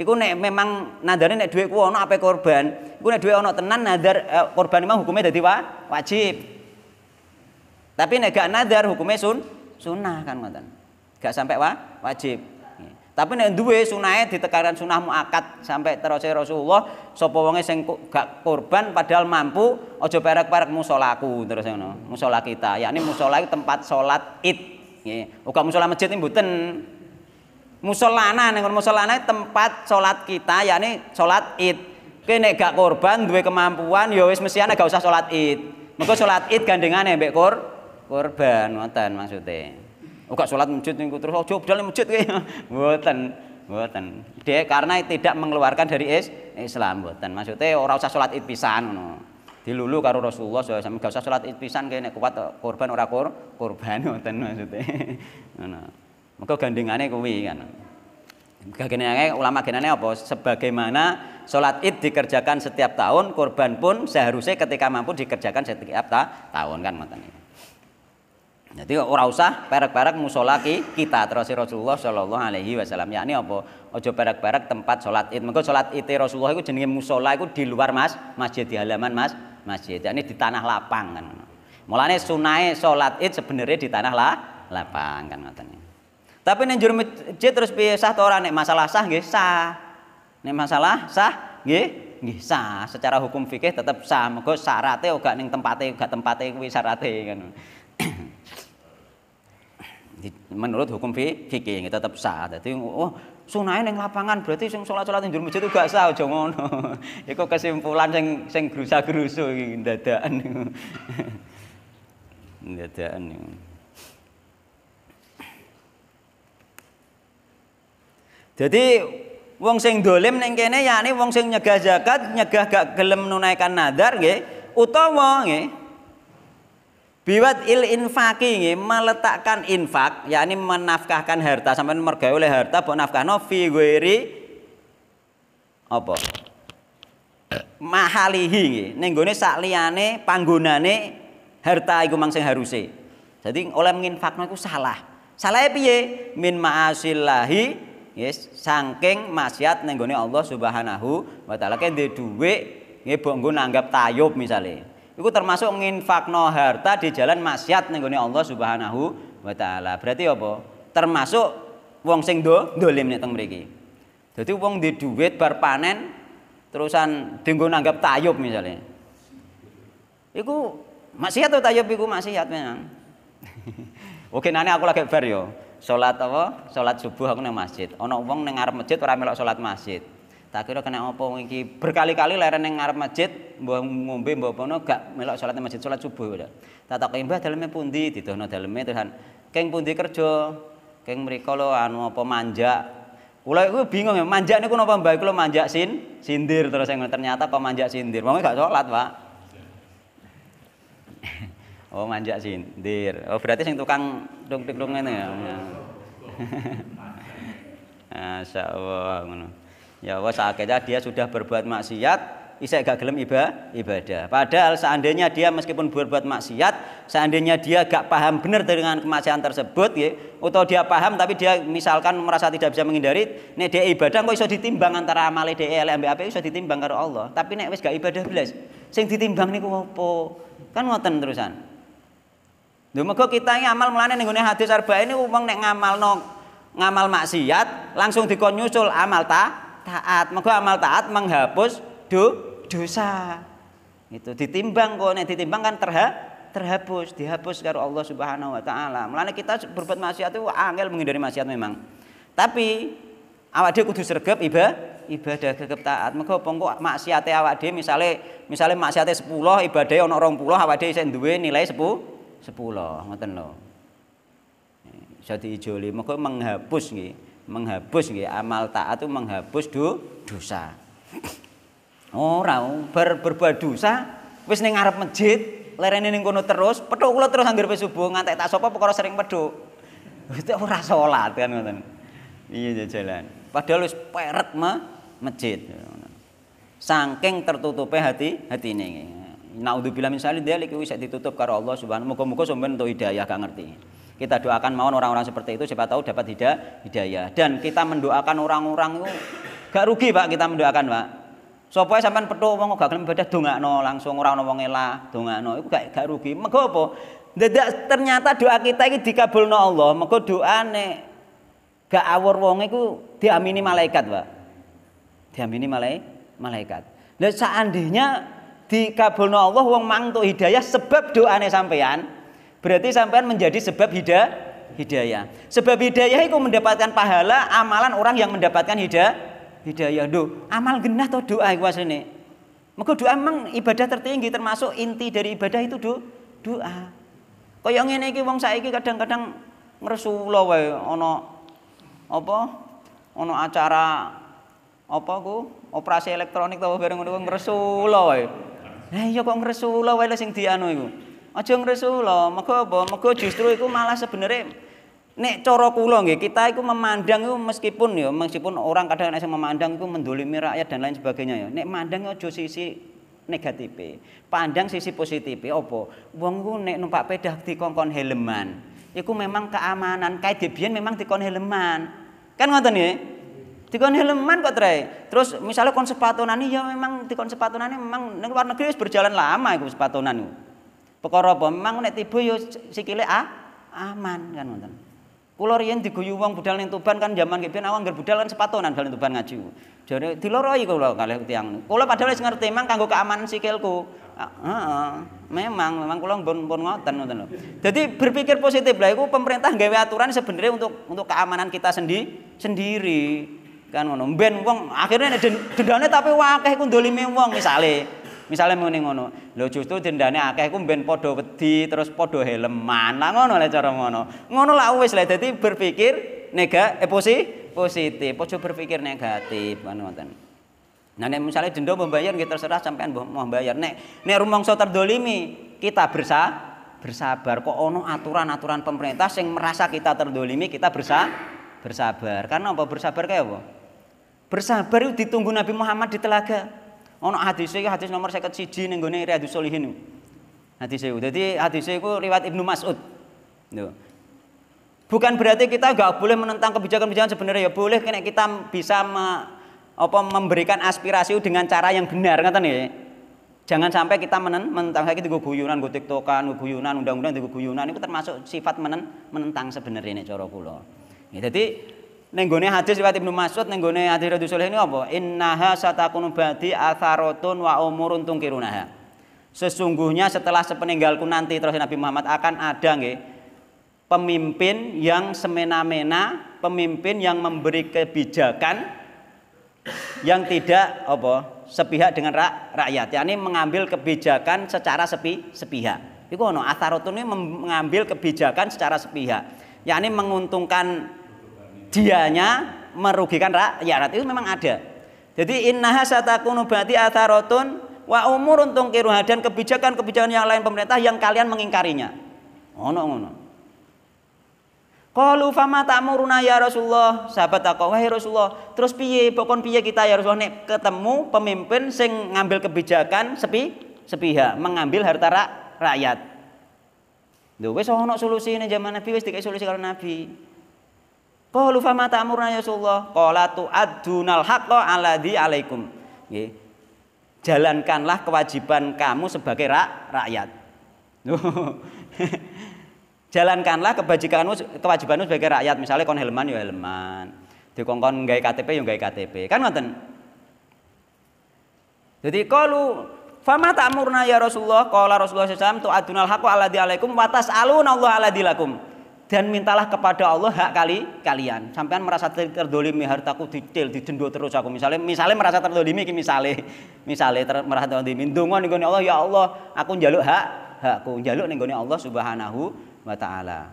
Speaker 2: iku nek memang nadare nek dhuwitku ana ape korban, iku nek dhuwit ono tenan nadar eh, korban memang hukumnya dadi wa, wajib. Tapi nek gak nadar hukumnya sun sunnah kan ngoten. Gak sampai wa, wajib. Tapi nek duwe sunahe ditekaran sunah muakat sampai terus Rasulullah sapa wonge sing gak korban padahal mampu aja perek-perek musolaku terus ngono. Musola kita, yakni musola itu tempat salat Id. Nggih. Uga musola masjid mboten. Musolana ning musolana tempat salat kita yakni salat Id. Kowe nek gak korban duwe kemampuan ya wis mestiane gak usah salat Id. Maka salat Id gandengane mbek kor korban ngoten maksudnya. Enggak oh, sholat masjid niku terus ojo oh, budal masjid kowe. buatan buatan dia karena tidak mengeluarkan dari is, Islam buatan Maksudnya orang usah sholat id pisan ngono. Dilulu karo Rasulullah SAW enggak usah sholat id pisan kowe kuat korban ora kor, korban mboten maksudnya. Ngono. Mengko gandengane kuwi kan. Genane ulama genane apa? Sebagaimana sholat id dikerjakan setiap tahun, korban pun seharusnya ketika mampu dikerjakan setiap ta tahun kan matanya. Jadi ora usah perek-perek musola kita terus Rasulullah Shallallahu Alaihi Wasallam. Ya ini apa? Ojo perek-perek tempat sholat id. Mengko sholat id e Rasulullah itu jenenge musola itu di luar mas masjid di halaman mas masjid. Ya, ini di tanah lapang kan. Mulane sunai sholat id sebenarnya di tanah lah lapang kan katanya. Tapi nih juru masjid terus pisah tuh orang nih masalah sah gih sah. Nih masalah sah gih nggih sah. Secara hukum fikih tetap sah. Mengko syaratnya gak ning tempatnya gak tempatnya kuwi syaratnya kan menurut hukum fikih tetap sah. Jadi, oh sunahe yang lapangan berarti sing sholat yang ning masjid gak sah jangan. Iku kesimpulan sing sing gerusa gerusu dadaan,
Speaker 1: dadaan.
Speaker 2: Jadi wong sing dolim neng kene yakni wong sing nyegah zakat, nyegah gak gelem nunaikan nadar gak. utawa gak? Biwat il infaki meletakkan infak, yakni menafkahkan harta sampai mergawe oleh harta buat nafkah novi guiri apa? Mahalihi ini, nenggone sakliane, sak panggonane harta iku mang haruse. Jadi oleh menginfakno iku salah. Salahnya piye? Min ma'asillahi yes, saking maksiat nenggone Allah Subhanahu wa taala kene duwe nggih mbok nanggap tayub misalnya Iku termasuk nginfakno harta di jalan maksiat ning Allah Subhanahu wa taala. Berarti apa? Termasuk wong sing do dolim nek teng mriki. Dadi wong di duit bar panen terusan dinggo nanggap tayub misalnya. Iku maksiat atau tayub iku maksiat memang. Oke nane aku lagi bar yo. Salat apa? Salat subuh aku nang masjid. Ana wong ning ngarep masjid ora melok salat masjid. Tak kira kena apa iki berkali-kali leren yang ngarep masjid, mbok ngombe mbok pono gak melok salat masjid salat subuh ya. Tak tak mbah daleme pundi didono dalamnya Tuhan. Keng pundi kerjo, Keng mriko lo anu apa manja? Kula iku bingung ya, manja niku napa mbah kula manja sin sindir terus yang ternyata kok manja sindir. Mau gak salat, Pak. oh, manja sindir. Oh, berarti yang tukang dung-dung ngene ya. Masyaallah ngono. Ya wes akhirnya dia sudah berbuat maksiat, isek gak gelem iba, ibadah. Padahal seandainya dia meskipun berbuat maksiat, seandainya dia gak paham benar dengan kemaksiatan tersebut, ya, atau dia paham tapi dia misalkan merasa tidak bisa menghindari, nek dia ibadah kok iso ditimbang antara amal dhek elek ambek iso ditimbang karo Allah. Tapi nek wes gak ibadah blas, sing ditimbang niku opo? Kan ngoten terusan. Lho mergo kita ini amal melane ning gone hadis arba ini wong nek ngamalno ngamal maksiat langsung dikon nyusul amal ta taat. Moga amal taat menghapus do, dosa. Itu ditimbang kok nek ditimbang kan terha, terhapus, dihapus karo Allah Subhanahu wa taala. Mulane kita berbuat maksiat itu angel menghindari maksiat memang. Tapi awak dhewe kudu sregep iba ibadah gegep taat. Moga apa kok maksiate awak dhewe misale misale maksiate 10, ibadahe ana 20, awak dhewe isih duwe nilai 10 10, ngoten lho. Jadi ijoli, moga menghapus nggih menghapus ya amal taat itu menghapus do, dosa oh raw bar berbuat dosa wis ning ngarep masjid lerene ning kono terus petuk kula terus anggere wis subuh ngantek tak sapa perkara sering petuk itu ora salat kan ngoten iya, iya jalan padahal wis peret mah masjid saking tertutupnya hati hati ini naudzubillah min salik dia lagi ditutup karo Allah subhanahu muga-muga sampean untuk hidayah gak ngerti kita doakan mohon orang-orang seperti itu siapa tahu dapat hidayah. Dan kita mendoakan orang-orang itu gak rugi Pak kita mendoakan Pak. Sopo ya sampai petuk wong gak gelem ibadah dongakno langsung orang ono wong elah dongakno iku gak gak rugi. Mego apa? Dadak ternyata doa kita ini iki dikabulno Allah. Mego doane gak awur wong itu diamini malaikat, Pak. Diamini malai malaikat. Lah seandainya dikabulno Allah wong mangtuk hidayah sebab doa doane sampean, Berarti sampean menjadi sebab hidayah hidayah. Sebab hidayah itu mendapatkan pahala amalan orang yang mendapatkan hidayah hidayah. do. amal genah atau doa iku asline. Maka doa memang ibadah tertinggi termasuk inti dari ibadah itu do, doa. Kaya ngene iki wong saiki kadang-kadang ngresula wae ana apa? Ana acara apa ku operasi elektronik tau bareng ngono ngresula wae. Lah iya kok ngresula wae sing dianu iku. Aja ngresula, mergo apa? Mergo justru iku malah sebenarnya nek cara kula nggih, kita iku memandang iku meskipun ya meskipun orang kadang nek memandang iku mendolimi rakyat dan lain sebagainya ya. Nek mandang aja sisi negatif. Pandang sisi positif apa? Wong iku nek numpak pedah dikongkon helman, iku memang keamanan. Kae biyen memang dikon helman. Kan ngoten ya? dikon helman kok tre. Terus misalnya kon nani ya memang dikon nani memang ning luar negeri wis berjalan lama iku sepatunan iku. Perkara apa? Memang nek tiba yo ya sikile ah, aman kan ngoten. Kula riyen diguyu wong budal ning Tuban kan zaman kepien awang ngger budal kan sepatonan budal ning Tuban ngaji. Jare diloroi kula kalih tiyang. Kula padahal wis ngerti memang kanggo keamanan sikilku. Ah, heeh. Memang memang kula pun pun ngoten ngoten lho. Dadi berpikir positif lah iku pemerintah gawe aturan sebenarnya untuk untuk keamanan kita sendiri sendiri. Kan ngono. Ben wong akhirnya dendane tapi wakeh ku ndolimi wong misale mau nih ngono. lo justru dendane akeh kum ben podoh wedi terus podoh heleman. Lah ngono lek cara ngono. Ngono lak wis berpikir nega eh, posi, positif, ojo berpikir negatif ngono kan ngoten. Nah, nih misalnya denda membayar kita terserah sampean mau membayar. Nek nek rumangsa terdolimi, kita bersa bersabar. Kok ono aturan-aturan pemerintah yang merasa kita terdolimi, kita bersa bersabar. Karena apa bersabar kayak apa? Bersabar itu ditunggu Nabi Muhammad di telaga. Ono hadis iki hadis nomor 51 ning gone Riyadhus Shalihin. Hadis itu. Jadi hadis itu riwayat Ibnu Mas'ud. Bukan berarti kita nggak boleh menentang kebijakan-kebijakan sebenarnya ya boleh kena kita bisa me, apa memberikan aspirasi dengan cara yang benar kata ya? nih. Jangan sampai kita menen, menentang saya gitu guyunan, gue tiktokan, guyunan, undang-undang itu guyunan itu termasuk sifat menen, menentang sebenarnya ini cara kula. Ya, jadi nenggone hadis riwayat Ibnu Mas'ud nenggone hadis Radu Soleh ini apa? Innaha satakunu badi atharatun wa umurun tungkirunaha. Sesungguhnya setelah sepeninggalku nanti terus Nabi Muhammad akan ada nggih pemimpin yang semena-mena, pemimpin yang memberi kebijakan yang tidak apa sepihak dengan rak, rakyat, yakni mengambil kebijakan secara sepi sepihak. Iku ono atharatun ini mengambil kebijakan secara sepihak, yakni menguntungkan dianya merugikan rakyat itu memang ada. Jadi innaha satakunu ba'di atharotun wa umurun tungkiruha dan kebijakan-kebijakan yang lain pemerintah yang kalian mengingkarinya. Ngono ngono. Qalu fama ta'muruna ya Rasulullah. Sahabat takok, wahai Rasulullah, terus piye pokon piye kita ya Rasulullah nek ketemu pemimpin sing ngambil kebijakan sepi sepihak mengambil harta rakyat. Lho wis ana solusine zaman Nabi wis dikasih solusi karo Nabi. Qalu fa mata amurna ya Rasulullah? Qala tu'addunal haqqa alladhi alaikum. Jalankanlah kewajiban kamu sebagai rak, rakyat. Jalankanlah kebajikanmu kewajibanmu sebagai rakyat. Misalnya kon helman ya helman. Dikongkon KTP ya gay KTP. Kan ngoten. Jadi kalau Fama murna ya Rasulullah, kalau Rasulullah SAW tu adunal haqqo alladhi alaikum alun alun, Allah alladhi lakum dan mintalah kepada Allah hak kali kalian. Sampean merasa terdolimi hartaku didil didendut terus aku misalnya misalnya merasa terdolimi ki misalnya misalnya ter, merasa terdolimi ndonga ning Allah ya Allah aku njaluk hak hakku njaluk ning Allah Subhanahu wa taala.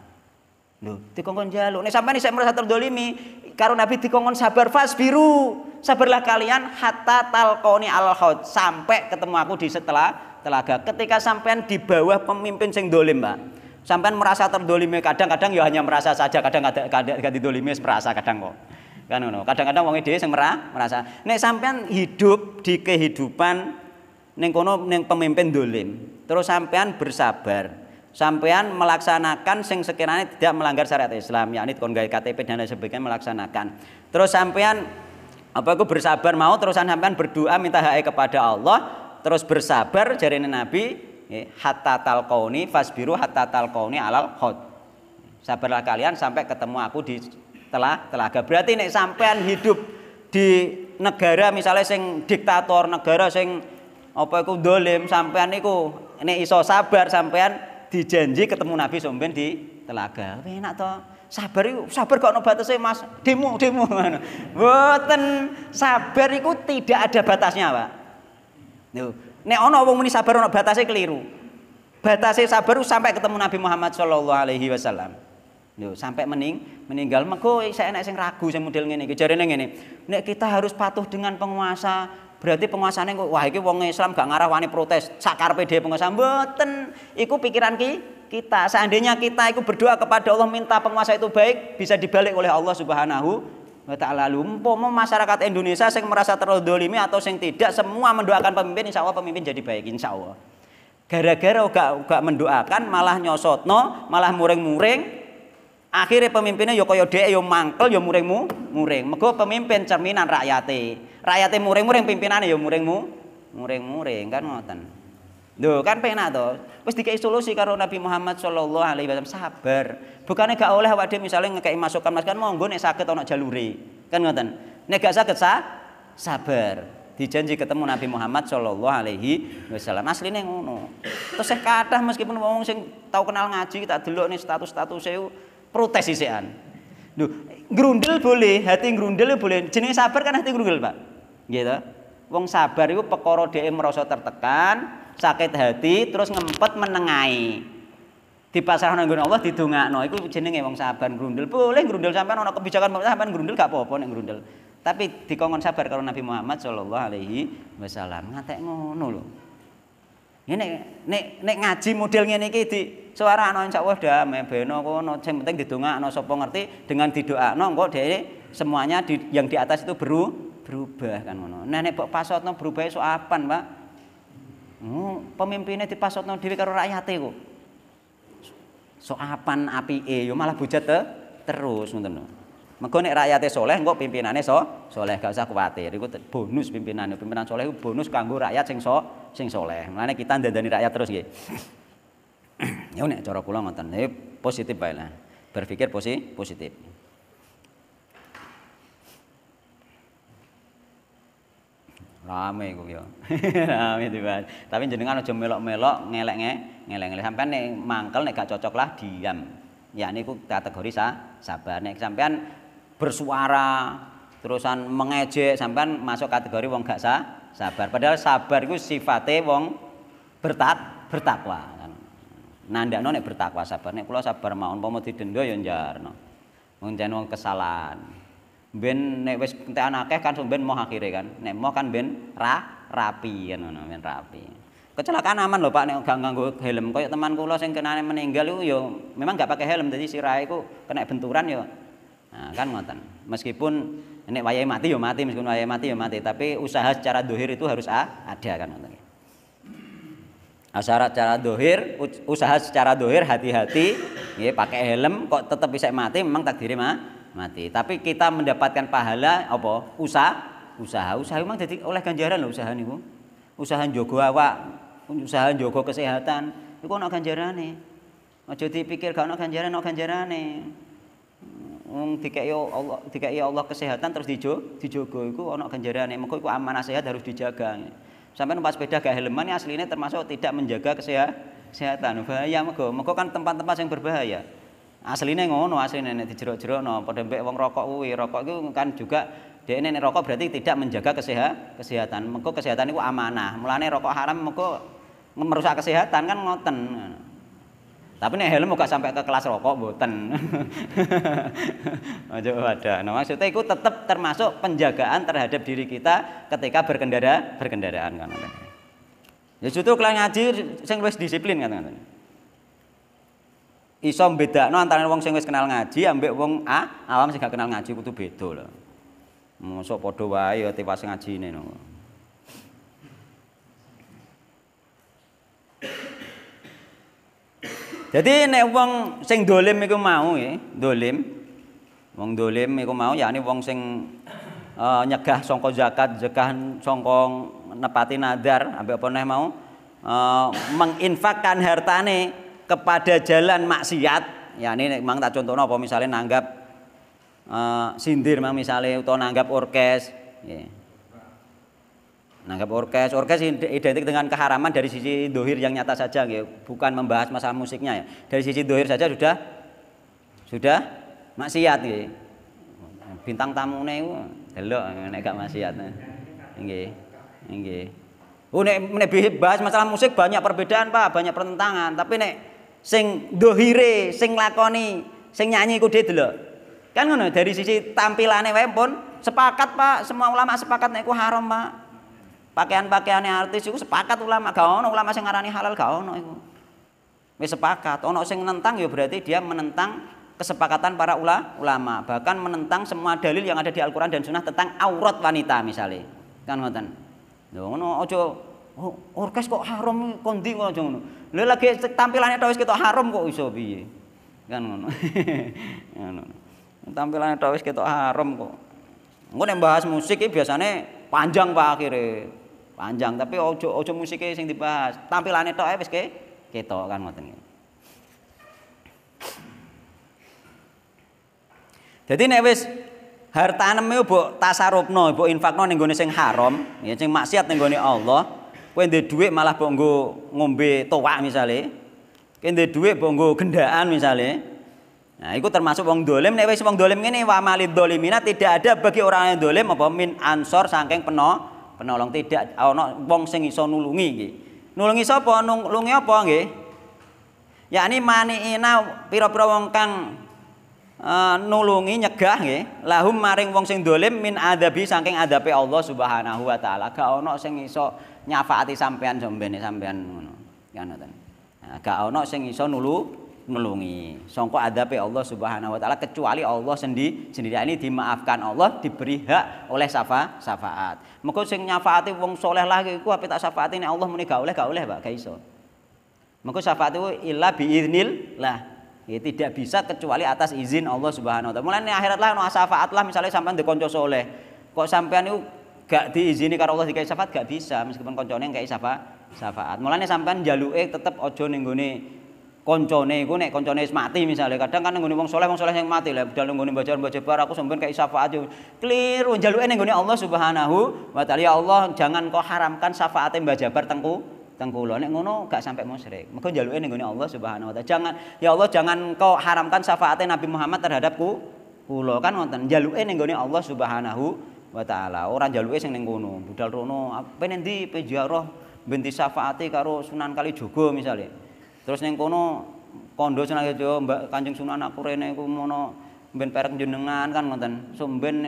Speaker 2: Lho, dikongkon njaluk. Nek sampean isih merasa terdolimi karo Nabi dikongkon sabar fasbiru. Sabarlah kalian hatta talqoni al haud sampai ketemu aku di setelah telaga. Ketika sampean di bawah pemimpin sing dolim, Mbak Sampai merasa terdolimi kadang-kadang ya hanya merasa saja, kadang-kadang kadang dolimi merasa kadang kok. Kan ngono. Kadang-kadang wong dhewe sing merasa. Nek sampean hidup di kehidupan ning kono ning pemimpin dolim, terus sampean bersabar. Sampean melaksanakan sing sekiranya tidak melanggar syariat Islam, yakni kon gawe KTP dan lain sebagainya melaksanakan. Terus sampean apa aku bersabar mau Terus sampean berdoa minta hak kepada Allah, terus bersabar jarine Nabi, Eh, hatta talqauni fasbiru hatta talqauni alal khod. Sabarlah kalian sampai ketemu aku di telah telaga. Berarti ini sampean hidup di negara misalnya sing diktator, negara sing apa iku dolim, sampean iku nek iso sabar sampean dijanji ketemu Nabi somben di telaga. Enak toh sabar itu sabar kok ono batasnya mas demo demo boten sabar itu tidak ada batasnya pak Nuh. Nek ono wong muni sabar ono batasi keliru. batasi sabar sampai ketemu Nabi Muhammad saw. Alaihi Wasallam. Yo, sampai mening meninggal mego saya enak sing ragu sing model ngene iki jarene ngene. Nek kita harus patuh dengan penguasa, berarti penguasane kok wah iki wong Islam gak ngarah ngarawani protes, sakar PD penguasa mboten. Iku pikiran ki kita. Seandainya kita itu berdoa kepada Allah minta penguasa itu baik, bisa dibalik oleh Allah Subhanahu wa ta'ala umpama masyarakat Indonesia sing merasa terdolimi atau sing tidak semua mendoakan pemimpin insya Allah pemimpin jadi baik insya Allah gara-gara gak, gak mendoakan malah nyosotno malah muring-muring akhirnya pemimpinnya yo ya koyo dhek yo ya mangkel yo ya muringmu muring mego pemimpin cerminan rakyate rakyate muring-muring pimpinannya yo muringmu muring-muring kan ngoten Lho, kan penak to. Wis dikei solusi karo Nabi Muhammad sallallahu alaihi wasallam sabar. Bukannya gak oleh awak dhewe misale ngekeki masukan kan monggo nek saged ana jalure. Kan ngoten. Nek gak saged sa sabar. Dijanji ketemu Nabi Muhammad sallallahu alaihi wasallam. Asline ngono. Terus saya kathah meskipun wong sing tau kenal ngaji tak delok nih status-status e protes saya Lho, grundel boleh, hati grundel boleh. Jenenge sabar kan hati grundel, Pak. Gitu. Wong sabar itu pekoro dia e merasa tertekan, sakit hati terus ngempet menengai di pasar nggon Allah didongakno iku jenenge wong sabar grundel boleh grundel sampean ana kebijakan sampean grundel gak apa-apa nek grundel tapi dikongkon sabar kalau Nabi Muhammad sallallahu alaihi wasallam ngatek ngono lho ini ya ini nek ngaji model ngene iki di suara ana insyaallah damai beno kono sing penting didongakno sapa ngerti dengan didoakno engko dhewe semuanya di, yang di atas itu beru berubah kan ngono nek nek kok pasotno berubah iso apan Pak Hmm, pemimpinnya dipasok dipasutno dhewe karo rakyat itu, Soapan apike yo malah bujat te, eh, terus ngoten lho. Mergo nek rakyate soleh engko pimpinane so soleh gak usah kuwatir. Iku bonus pimpinane. Pimpinan soleh bonus kanggo rakyat sing so sing soleh. Mulane kita ndandani rakyat terus nggih. ya nek cara kula ngoten. Eh, positif bae lah. Berpikir positif. rame iku ya. rame dibahas. Tapi jenengan aja melok-melok, ngelek-ngelek, ngelek-ngelek sampean nek mangkel nek gak cocok lah diam. Ya niku kategori sa sabar nek sampean bersuara terusan mengejek sampean masuk kategori wong gak sa sabar. Padahal sabar iku sifate wong bertak bertakwa kan. Nandakno nek bertakwa sabar nek kula sabar mau umpama didenda ya njarno. Wong wong kesalahan ben nek wis entekan akeh kan ben moh akhire kan. Nek moh kan ben ra rapi kan ngono, ben rapi. Kecelakaan aman lho Pak nek gak nganggo helm. koyo teman kula sing kenane meninggal iku memang enggak pakai helm jadi sirahe ku kena benturan yo Nah, kan ngoten. Meskipun nek wayahe mati yo mati, meskipun wayahe mati yo mati, tapi usaha secara dohir itu harus ada kan ngoten. Asyarat secara dohir, usaha secara dohir hati-hati, ya pakai helm kok tetap bisa mati memang takdirnya mah mati. Tapi kita mendapatkan pahala apa? Usaha, usaha, usaha memang jadi oleh ganjaran loh usaha niku. Usaha jogo awak, usaha jogo kesehatan, iku nih. ganjarane. Aja dipikir gak ana ganjaran, nih. ganjarane. Wong dikeki Allah, dikeki Allah kesehatan terus dijo, dijogo iku ana ganjarane. Mengko iku amanah sehat harus dijaga. Sampai numpas sepeda gak helman aslinya termasuk tidak menjaga kesehatan. Bahaya mego. Mengko kan tempat-tempat yang berbahaya. Asline ngono, asline nek dijerok-jerokno padha mbek wong rokok kuwi. Rokok itu kan juga dia nek rokok berarti tidak menjaga kesehatan. Mengko kesehatan itu amanah. Mulane rokok haram mengko merusak kesehatan kan ngoten. Tapi nek helm muka sampai ke kelas rokok mboten. Aja ada. Nah, maksudnya itu tetap termasuk penjagaan terhadap diri kita ketika berkendara berkendaraan kan. Ya justru kalian ngaji sing wis disiplin kan iso bedakno antara wong sing wis kenal ngaji ambek wong A, awam sing gak kenal ngaji kudu beda lho. Mosok padha wae ya tiwas ngajine no. Jadi nek wong sing dolim iku mau ya, dolim. Wong dolim iku mau ini wong sing uh, nyegah songko zakat, nyegah songkong nepati nadar, ambek apa neh mau uh, menginfakkan hartane kepada jalan maksiat, ya ini memang tak contohnya apa misalnya nanggap uh, sindir memang misalnya atau nanggap orkes, ya. nanggap orkes, orkes identik dengan keharaman dari sisi dohir yang nyata saja, ya. bukan membahas masalah musiknya ya. Dari sisi dohir saja sudah sudah maksiat, ya. bintang tamu nih, uh, delok nek gak maksiat, eh. nggih, nggih. Oh, nek, nek bahas masalah musik banyak perbedaan pak, banyak pertentangan. Tapi nek sing dohire sing lakoni sing nyanyi iku dhewe kan ngono dari sisi tampilannya wae pun sepakat Pak semua ulama sepakat nek iku haram Pak pakaian-pakaiannya artis itu sepakat ulama gak ono ulama sing ngarani halal gak ono iku wis sepakat ono sing nentang ya berarti dia menentang kesepakatan para ulama bahkan menentang semua dalil yang ada di Al-Qur'an dan Sunnah tentang aurat wanita misalnya kan ngoten ngono ojo Oh, orkes kok haram kondi kok aja ngono. lagi tampilannya tok kita ketok haram kok iso piye? Kan ngono. Kan ngono. tampilane tok haram kok. Engko yang bahas musik iki biasanya panjang Pak akhirnya, Panjang tapi ojo ojo musike sing dibahas. Tampilannya tok wis ke ketok kan ngoten iki. Jadi nek wis hartanemu mbok tasarufno, mbok infakno ning gone sing haram, ya sing maksiat ning gone Allah, kowe ndek malah mbok ngombe towak misale. Kowe ndek mbok gendaan misale. Nah, itu termasuk wong dolim nek wis wong dolim ngene wa malid dolimina tidak ada bagi orang yang dolim apa min ansor saking peno penolong tidak ana wong sing iso nulungi nggih. Nulungi sapa? Nulungi apa nggih? Yakni maniina pira-pira wong kang Uh, nulungi nyegah nggih lahum maring wong sing dolim min adabi saking adabe Allah Subhanahu wa taala gak ana sing iso nyafaati sampean sombene sampean ngono. Ya ngoten. Nah, gak ono sing iso nulu nulungi. Songko adape Allah Subhanahu wa taala kecuali Allah sendi sendiri ini dimaafkan Allah diberi hak oleh safa syafaat. Mengko sing nyafaati wong soleh lah iku ape tak syafaati nek Allah muni gak oleh gak oleh Pak gak iso. Mengko syafaat itu illa biiznil lah. Ya, tidak bisa kecuali atas izin Allah Subhanahu wa taala. Mulane akhirat lah ono syafaat lah misalnya sampean dikonco soleh. Kok sampean niku gak diizini karena Allah dikasih syafaat gak bisa meskipun koncone kayak siapa syafaat mulanya sampean jaluke tetep ojo ning koncone iku nek koncone wis mati misalnya kadang kan nggone wong soleh wong soleh yang mati lah budal nggone bajar mbah bar aku sampean kayak syafaat yo keliru jaluke ning Allah Subhanahu wa taala ya Allah jangan kau haramkan syafaate mbah jabar tengku lo nek ngono gak sampai musyrik maka jaluke nengguni Allah Subhanahu wa taala jangan ya Allah jangan kau haramkan syafaatnya Nabi Muhammad terhadapku kulo kan wonten jaluke ning Allah Subhanahu wa taala. Ora njaluke sing ning kono, budal rono, penen ndi pejarah binti syafaati karo Sunan Kalijogo misalnya. Terus ning kono kondo Sunan Kalijogo, Mbak Kanjeng Sunan aku rene iku mono ben perek jenengan kan ngoten. Sumben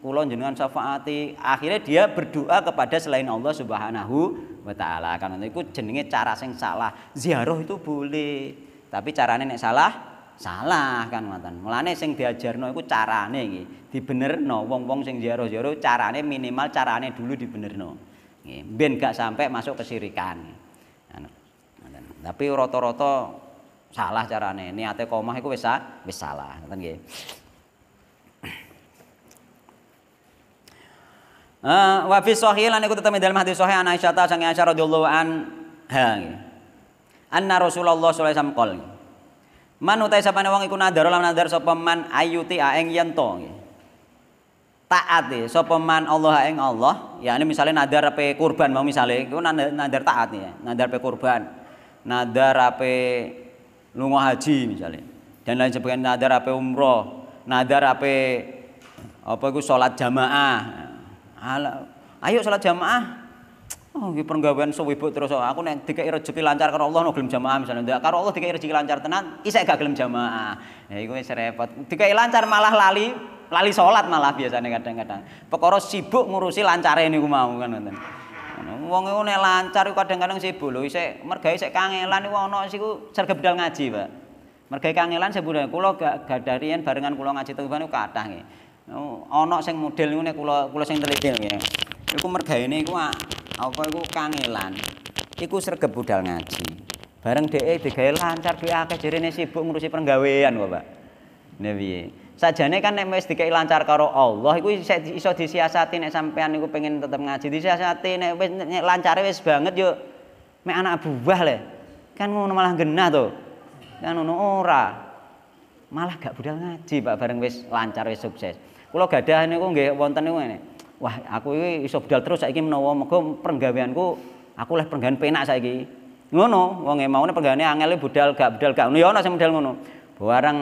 Speaker 2: kula jenengan syafaati. Akhirnya dia berdoa kepada selain Allah Subhanahu wa taala. Kan itu jenenge cara sing salah. Ziarah itu boleh, tapi carane nek salah salah kan ngoten. Mulane sing diajarno iku carane iki. Dibenerno wong-wong sing ziarah-ziarah carane minimal carane dulu dibenerno. Nggih, ben gak sampai masuk kesirikan. Anu, Tapi rata-rata salah carane. Niate komah iku wis wis salah, ngoten nggih. Uh, wa fi sahih lan iku tetep dalam hadis sahih an Aisyah ta sang Aisyah radhiyallahu anha. Anna Rasulullah sallallahu alaihi wasallam Man utai sapane wong iku nadar lan nadar sapa man ayuti aeng yen to. Taat ya, sapa man Allah aeng Allah, ya ini misalnya nadar ape kurban mau misalnya iku nadar, nadar taat ya, nadar ape kurban. Nadar ape lunga haji misalnya. Dan lain sebagainya nadar ape umroh, nadar ape apa iku salat jamaah. ayo salat jamaah Oh, iki penggawean sewibuk terus oh, aku nek dikeki rezeki lancar karena Allah no jamaah misalnya ndak karo Allah dikeki rezeki lancar tenan isek gak gelem jamaah. Ya iku wis repot. Dikeki lancar malah lali lali sholat malah biasanya kadang-kadang. Perkara sibuk ngurusi lancare gue mau kan ngoten. Wong iku lancar kadang-kadang sibuk lho isek mergawe isek kangelan iku ana siku sergebdal ngaji, Pak. Mergawe kangelan sebulan kula gak gadarian barengan kula ngaji tengban niku kathah nih. Ono sing model niku nek kula kula sing teliti nggih. Iku ini gue apa iku kangelan iku sregep budal ngaji. Bareng dhek digawe lancar duwe akeh jerene sibuk ngurusi penggawean kok, Pak. Nek piye? Sajane kan nek wis dikai lancar karo Allah iku iso disiasati nek sampean iku pengen tetep ngaji disiasati nek wis nek lancare wis banget yo mek anak buah le. Kan ngono malah genah to. Kan ngono ora. Malah gak budal ngaji Pak bareng wis lancar wis sukses. Kula gadah niku nggih wonten niku ngene wah aku ini iso budal terus saiki menawa mergo perenggaweanku aku leh perenggawean penak saiki. Ngono, wong maune perenggaweane angel budal gak budal gak ngono ya ana sing budal ngono. Barang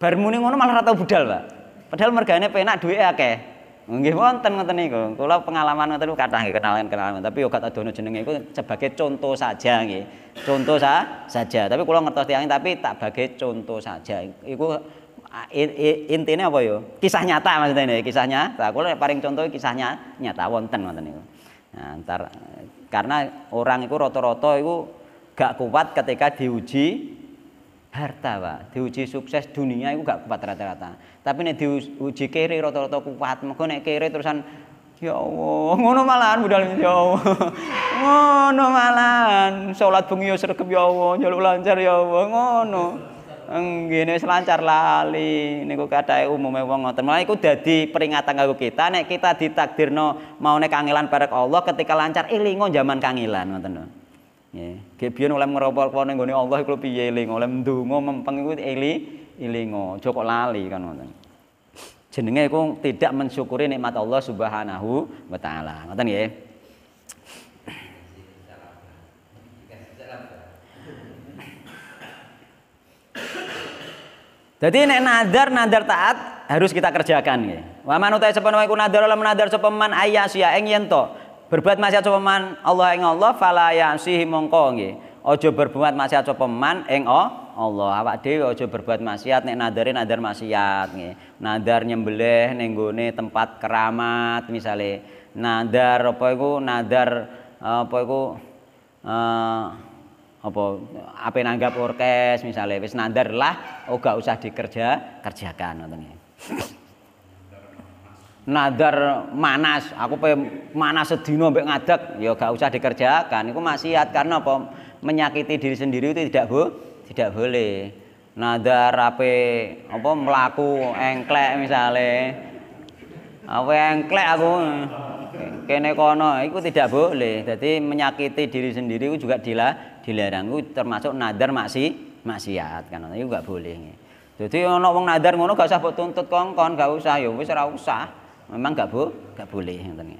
Speaker 2: bar muni ngono malah ora budal, Pak. Padahal mergane penak duwe akeh. Nggih wonten ngoten niku. Kula pengalaman ngoten niku kathah nggih kenalan kenalan, tapi yo kata dono jenenge iku sebagai contoh saja nggih. Contoh sa saja. Tapi kula ngertos tiyang tapi tak bagi contoh saja. Iku intinya apa yo? Kisah nyata maksudnya ini, kisah nyata. Kalau paling contoh kisahnya nyata wonten wonten itu Nah, ntar, karena orang itu roto-roto itu gak kuat ketika diuji harta pak diuji sukses dunia itu gak kuat rata-rata tapi nih diuji kiri roto-roto kuat maka nih kiri terusan ya Allah ngono malahan budal ya Allah ngono malahan sholat bengi ya sergep ya Allah lancar ya Allah ngono Ngene wis lancar lali niku kathahé umume wong ngoten. Mulane iku dadi peringatan kanggo kita nek kita ditakdirno maune kangilan barek Allah ketika lancar elingo zaman kangilan ngoten lho. Nggih. Ge biyen oleh ngrapal-rapal ning gone Allah iku piye eling, oleh ndonga mempeng iku eli elingo, aja kok lali kan ngoten. Jenenge iku tidak mensyukuri nikmat Allah Subhanahu wa taala. Ngoten nggih. Jadi nek nadar nadar taat harus kita kerjakan nggih. Wa man utai sapa iku nadar lan nadar sapa man ayasia ing yen to berbuat maksiat sapa man Allah ing Allah fala yasihi mongko nggih. Aja berbuat maksiat sapa man ing Allah awak dhewe aja berbuat maksiat nek nadare nadar maksiat nggih. Nadar nyembelih ning gone tempat keramat misalnya Nadar apa iku nadar eh, apa iku eh, apa apa nanggap orkes misalnya wis nandar lah oh gak usah dikerja kerjakan nontonnya nadar manas aku pe manas sedino mbek ngadeg ya gak usah dikerjakan masih maksiat karena apa menyakiti diri sendiri itu tidak bo tidak boleh nadar ape apa melaku engklek misalnya apa engklek aku kene kono itu tidak boleh jadi menyakiti diri sendiri itu juga dilah dilarang itu termasuk nadar maksi maksiat kan itu gak boleh jadi ono wong nadar ngono gak usah tuntut kongkon gak usah ya wis ora usah memang gak bu gak boleh ngoten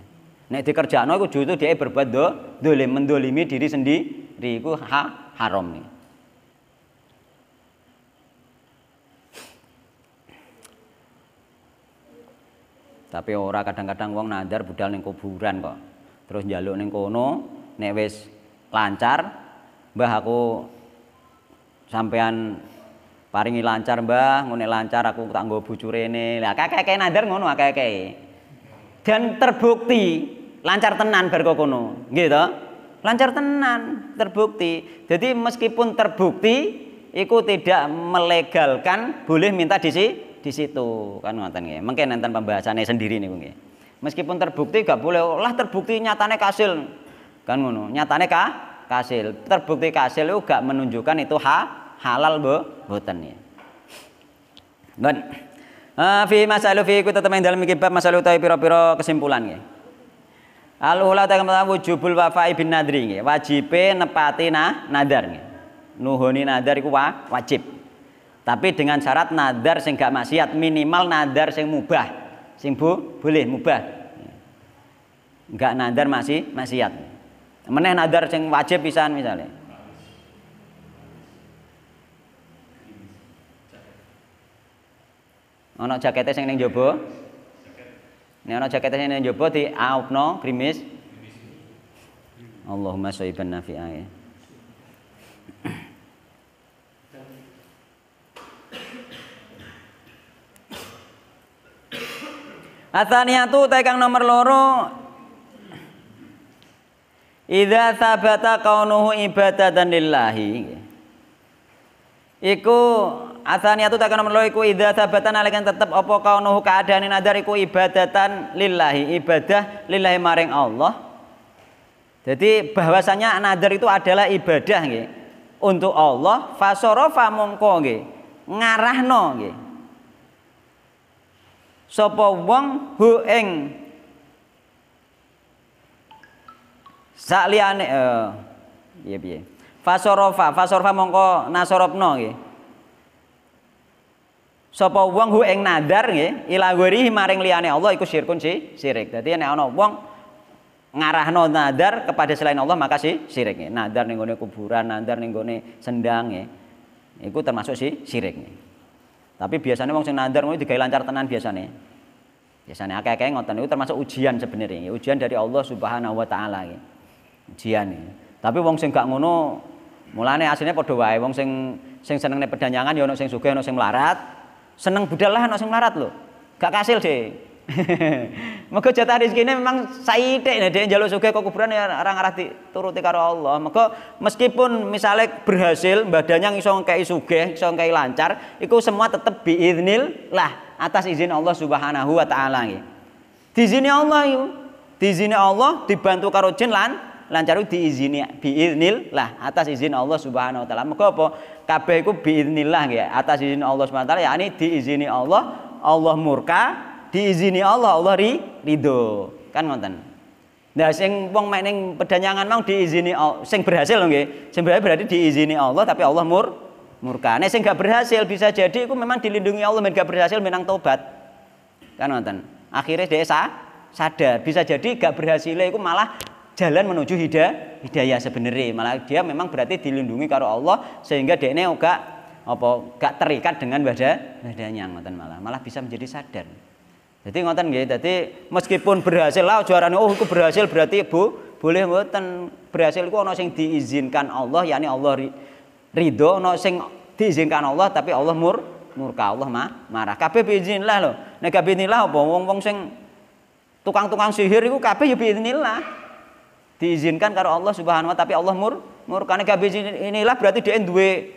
Speaker 2: nek dikerjakno iku justru dia berbuat do, dolim mendolimi diri sendiri iku ha, haram nih Tapi orang kadang-kadang wong nadar budal ning kuburan kok. Terus njaluk ning kono, neves lancar Mbah aku sampean paringi lancar Mbah, ngene lancar aku tak nggo bojo rene. Lah kakek-kakek nader ngono akeh kakek Dan terbukti lancar tenan bar kono. Nggih to? Lancar tenan, terbukti. Jadi meskipun terbukti ikut tidak melegalkan boleh minta di di situ kan ngoten nggih. Mungkin nenten pembahasannya sendiri niku nggih. Meskipun terbukti gak boleh, lah terbukti nyatane kasil. Kan ngono. Nyatane kah? kasil. Terbukti kasil itu gak menunjukkan itu ha, halal bu, boten ya. dan eh, fi masalu fi kita temen dalam kitab bab masalu piro piro kesimpulan ya alulah tak ta kemudian wujubul wafa nadri ya wajib nepati nah nadar ya Nuhoni nadar itu wa, wajib. Tapi dengan syarat nadar sing gak maksiat, minimal nadar sing mubah. Sing bu, boleh mubah. Enggak nadar masih maksiat meneh nadar sing wajib pisan misalnya ono jakete sing ning jaba nek ono jakete sing ning jaba aupno grimis
Speaker 1: Allahumma shayyiban nafi'a
Speaker 2: Athaniyatu ta kang nomor loro Idza sabata kaunuhu ibadatan lillahi. Iku asani atau takkan nomor iku idza sabatan alikan tetep apa kaunuhu keadaan nadar iku ibadatan lillahi, ibadah lillahi maring Allah. Jadi bahwasanya nadar itu adalah ibadah nggih. Untuk Allah fasorofa mongko nggih. Ngarahno nggih. Sapa wong hu ing Sakliyane eh, piye piye. Fasorofa, fasorofa mongko nasorobno nggih. Sapa wong hu ing nadar nggih, ila maring liyane Allah iku syirkun si syirik. Dadi nek ana wong ngarahno nadar kepada selain Allah maka si syirik nggih. nadar ning gone kuburan nadar ning gone sendang nggih. iku termasuk si syirik nggih. tapi biasanya wong sing nadar ngono digawe lancar tenan biasanya biasanya akeh-akeh ngoten itu termasuk ujian sebenarnya ujian dari Allah Subhanahu wa taala jiane. Tapi wong sing gak ngono mulane asline padha wae wong sing sing senengne pedanyangan ya ono sing sugih ono sing melarat. Seneng budal lah ono sing melarat lho. Gak kasil deh. Maka jatah rezekine memang saithik nek dhek njaluk sugih kok kuburan ya ora ngarah dituruti karo Allah. Maka meskipun misalnya berhasil badannya iso ngkei sugih, iso ngkei lancar, iku semua tetep biiznil lah atas izin Allah Subhanahu wa taala nggih. Di sini Allah yuk. Di sini Allah dibantu karo jin lan lancaru diizini diizini lah atas izin Allah Subhanahu wa taala. Mengko apa? Kabeh iku biiznillah nggih, atas izin Allah Subhanahu wa taala yakni diizini Allah, Allah murka, diizini Allah, Allah ri, ridho. Kan ngoten. Nah sing wong mek ning pedanyangan mau diizini sing berhasil nggih. Sing berhasil berarti diizini Allah tapi Allah mur murka. Nek sing gak berhasil bisa jadi iku memang dilindungi Allah men gak berhasil menang tobat. Kan ngoten. Akhirnya dia sadar bisa jadi gak berhasil itu malah jalan menuju hidayah hidayah sebenarnya malah dia memang berarti dilindungi karo Allah sehingga dia ini gak apa gak terikat dengan badan badannya ngoten malah malah bisa menjadi sadar jadi ngoten gitu jadi meskipun berhasil lah juaranya, oh aku berhasil berarti ya Bu boleh ngotot berhasil aku orang sing diizinkan Allah yakni Allah ridho orang sing diizinkan Allah tapi Allah mur murka Allah mah marah kabeh biiznillah lho nek kabeh apa wong-wong sing tukang-tukang sihir iku kabeh ya biiznillah diizinkan karo Allah Subhanahu wa tapi Allah mur murkane gak inilah berarti dia duwe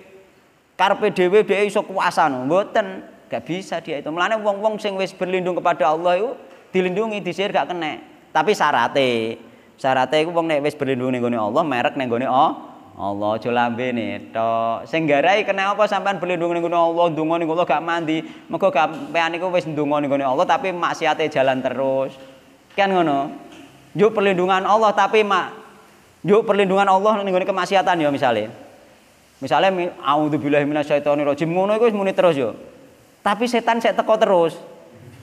Speaker 2: karpe dhewe dia iso kuasa no. Mboten gak bisa dia itu. Mulane wong-wong sing wis berlindung kepada Allah itu dilindungi disir gak kena. Tapi syaratnya syaratnya iku wong nek wis berlindung ning Allah merek ning gone oh Allah aja lambene tok. Sing garai kena apa sampean berlindung ning Allah, ndonga ning Allah gak mandi. Mergo sampean iku wis ndonga ning Allah tapi maksiate jalan terus. Kan ngono. Juk perlindungan Allah tapi mak Juk perlindungan Allah ning kemaksiatan ya misalnya. Misalnya bilah auzubillahi minasyaitonirrajim ngono iku muni terus yo. Tapi setan saya teko terus.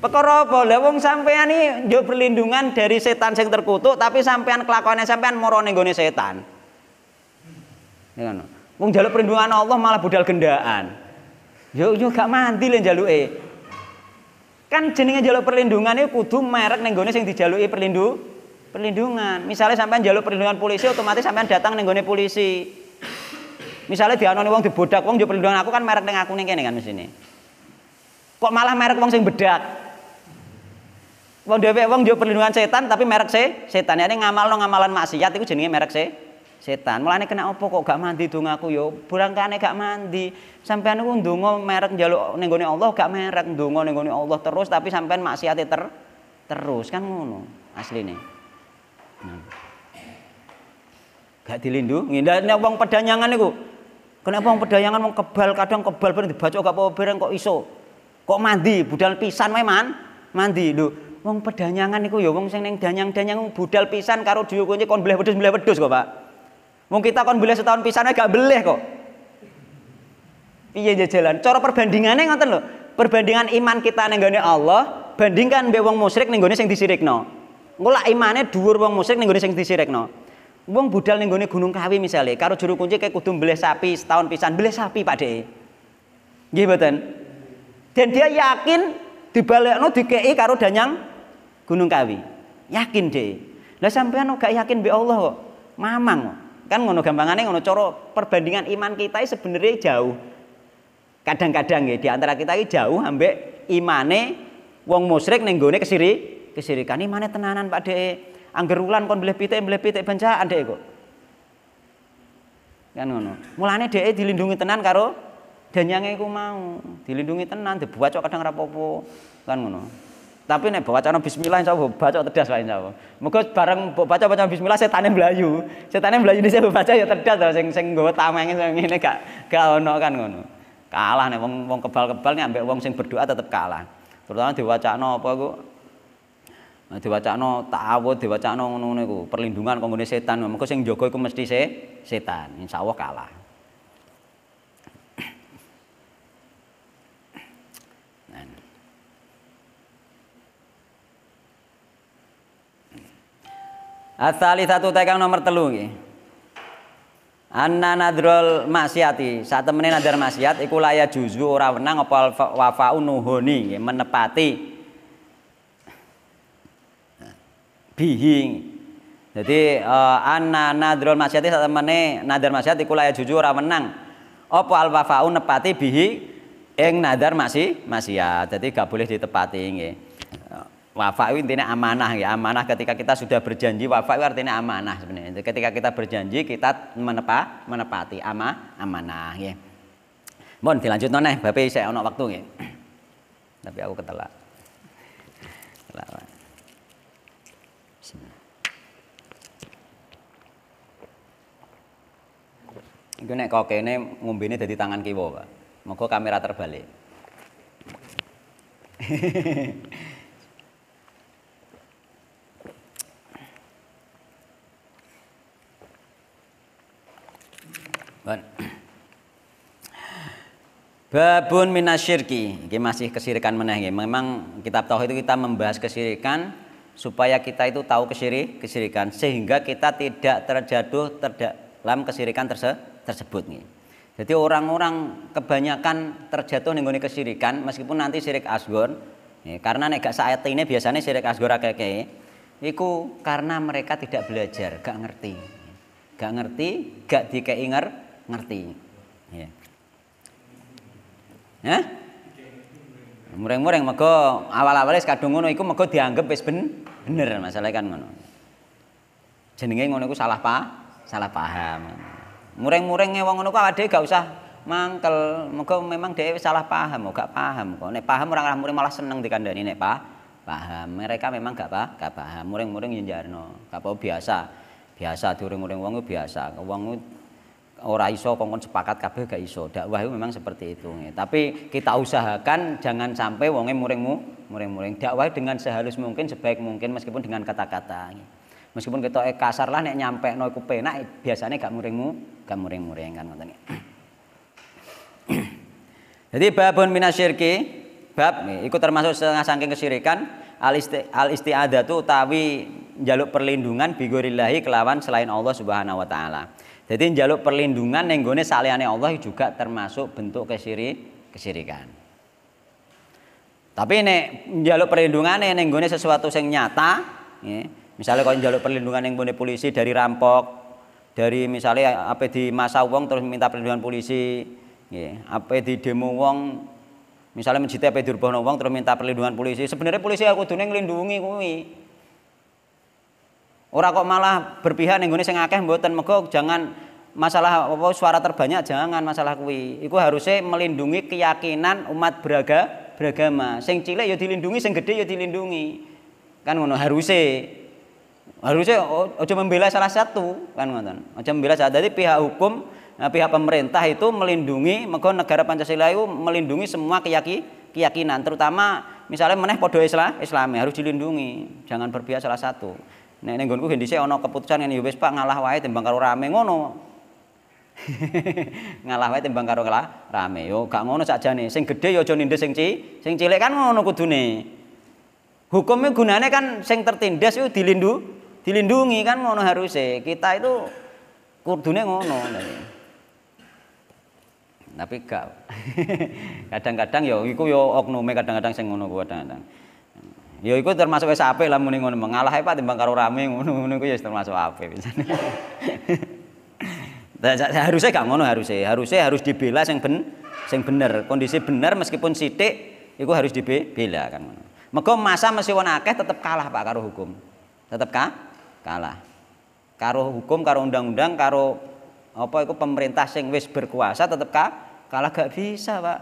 Speaker 2: Perkara apa? Lah wong sampean iki perlindungan dari setan sing terkutuk tapi sampean kelakuannya sampean moro ning gone setan. Ya, ngono. Wong perlindungan Allah malah budal gendaan. Yo yo gak mandi le e Kan jenenge jalur perlindungan iku kudu merek ning gone sing dijaluki perlindungan Perlindungan. Misalnya sampean jalur perlindungan polisi otomatis sampean datang nenggone polisi. Misalnya dianoni wong dibodak wong jual perlindungan aku kan merek dengan aku ning kene kan sini. Kok malah merek wong sing bedak? Wong dhewe wong jual perlindungan setan tapi merek se setan. Ya ini lo ngamalan maksiat itu jenenge merek se setan. Mulane kena opo kok gak mandi dongaku yo. Burangkane gak mandi. Sampean niku ndonga merek njaluk ning Allah gak merek ndonga ning gone Allah terus tapi sampean maksiate ter terus kan ngono asline. Hmm. Gak dilindungi. Nah ini wong pedanyangan niku. Kenapa uang pedanyangan wong kebal kadang kebal berarti baca gak apa bereng kok iso. Kok mandi budal pisan meman Mandi lho. Uang pedanyangan niku ya uang sing neng danyang-danyang budal pisan karo diukunci kon bleh wedhus-bleh wedhus kok, Pak. Wong kita kon bleh setahun pisan wae gak beli kok. Piye jalan? Cara perbandingannya ngoten lho. Perbandingan iman kita nenggane Allah bandingkan mbek wong musyrik yang sing no. Engko lak imane dhuwur wong musyrik ning gone sing disirekno. Wong budal ning gone Gunung Kawi misalnya, karo juru kunci kayak kudu mbelih sapi setahun pisan, mbelih sapi Pak Dek. Nggih mboten? Dan dia yakin dibalekno dikeki karo danyang Gunung Kawi. Yakin Dek. Lah sampean gak yakin be Allah kok. Mamang Kan ngono gampangannya ngono cara perbandingan iman kita sebenarnya jauh. Kadang-kadang ya di antara kita ini jauh ambek imane wong musyrik ning gone kesiri kesirikan. Ini mana tenanan Pak DE? Anggerulan kon boleh pitik, boleh pitik bencaan Dek kok. Kan ngono. Mulane Dek e dilindungi tenan karo danyange iku mau. Dilindungi tenan, dibuat cok kadang rapopo. Kan ngono. Tapi nek baca bismillah insya Allah baca terdas Pak insya Allah. Moga bareng baca baca bismillah setane mlayu. Setane mlayu saya baca ya terdas to sing sing nggawa tamenge ngene gak gak ono kan ngono. Kalah nek wong wong kebal-kebal nek ambek wong sing berdoa tetep kalah. Terutama diwacakno apa iku Nah, diwacakno ta'awud diwacakno ngono-ngono iku perlindungan kanggo setan mengko sing jaga iku mesti se setan insyaallah kalah Asali nah. satu tekang nomor telu nggih. Anna nadrul maksiati, saat temenin nadar maksiat iku laya juzu ora wenang apa wafaun nuhoni menepati bihi jadi uh, anna nadrul satu satemene nadar masyati kulaya jujur ora menang apa alwafau nepati bihi ing nadar masih ya jadi gak boleh ditepati ini, wafa intinya amanah ya amanah ketika kita sudah berjanji wafa artinya amanah sebenarnya ketika kita berjanji kita menepa menepati ama amanah ya mohon dilanjut nih bapak saya ono waktu ya tapi aku ketelak ketelak Iku nek kene ngombene dadi tangan kiwa, Pak. Moga kamera terbalik. Babun minasyirki. Iki masih kesirikan meneh nggih. Memang kitab tauhid itu kita membahas kesirikan supaya kita itu tahu kesirik kesirikan sehingga kita tidak terjatuh terdalam kesirikan tersebut tersebut nih. Jadi orang-orang kebanyakan terjatuh nenggone kesirikan meskipun nanti sirik asgor ya, karena nek gak saat ini biasanya sirik asgor kayak, iku karena mereka tidak belajar, gak ngerti. Gak ngerti, gak dikeinger ngerti. Ya. Hah? Mureng-mureng mego awal awalnya kadung ngono iku mego dianggap wis ben bener masalah kan ngono. Jenenge ngono iku salah pa, salah paham. Mureng-mureng uang ngono kok ade gak usah mangkel. Moga memang dhewe salah paham, oh, gak paham kok. Nek paham orang-orang mureng malah seneng dikandani nek pa. paham. Mereka memang gak paham, gak paham. Mureng-mureng yen jarno. Gak apa biasa. Biasa Dureng-mureng wong biasa. Wong ora iso kongkon sepakat kabeh gak iso. Dakwah itu memang seperti itu. Tapi kita usahakan jangan sampai wonge muringmu muring-muring. Dakwah dengan sehalus mungkin, sebaik mungkin meskipun dengan kata-kata. Meskipun kita eh, kasar lah nek nyampe no iku penak eh, biasanya gak muringmu, gak muring-muring kan ngoten Jadi babun minasyirki bab itu termasuk setengah saking kesirikan. al isti al tuh tawi jaluk perlindungan bigorillahi kelawan selain Allah Subhanahu wa taala. Jadi jaluk perlindungan ning gone Allah juga termasuk bentuk kesiri kesirikan. Tapi nek jaluk perlindungan ning gone sesuatu yang nyata, ya, Misalnya kalau jalur perlindungan yang punya polisi dari rampok, dari misalnya apa di masa wong terus minta perlindungan polisi, ya, apa di demo wong misalnya mencintai apa di rubuh wong terus minta perlindungan polisi. Sebenarnya polisi aku dunia ngelindungi kuwi. Orang kok malah berpihak ning gone sing akeh mboten mego jangan masalah apa suara terbanyak jangan masalah kuwi. Iku harusnya melindungi keyakinan umat beragama beragama. Sing cilik ya dilindungi, sing gede ya dilindungi. Kan ngono harusnya harusnya ojo oh, membela salah satu kan ngoten ojo membela salah jadi pihak hukum eh, pihak pemerintah itu melindungi mengko negara Pancasila itu melindungi semua keyaki, keyakinan terutama misalnya meneh podo Islam Islam harus dilindungi jangan berpihak salah satu nek ning nggonku saya ana keputusan ngene ya wis Pak ngalah wae timbang karo rame ngono ngalah wae timbang karo kalah rame yo gak ngono sakjane sing gede yo ya aja nindes sing cilik sing cilik kan ngono kudune hukumnya gunanya kan sing tertindas itu dilindu dilindungi kan ngono harusnya kita itu kurdune ngono tapi gak kadang-kadang ya iku yo ya oknume kadang-kadang sing ngono kadang-kadang yo ya iku termasuk wis apik lah muni ngono mengalah ae Pak timbang karo rame ngono ngono iku ya termasuk apik pisan harusnya gak ngono harusnya harusnya harus dibela yang ben sing bener kondisi bener meskipun sidik ikut harus dibela kan ngono masa masih wonakeh tetap kalah Pak karo hukum tetap kah kalah karo hukum karo undang-undang karo apa itu pemerintah sing wis berkuasa tetap ka, kalah gak bisa pak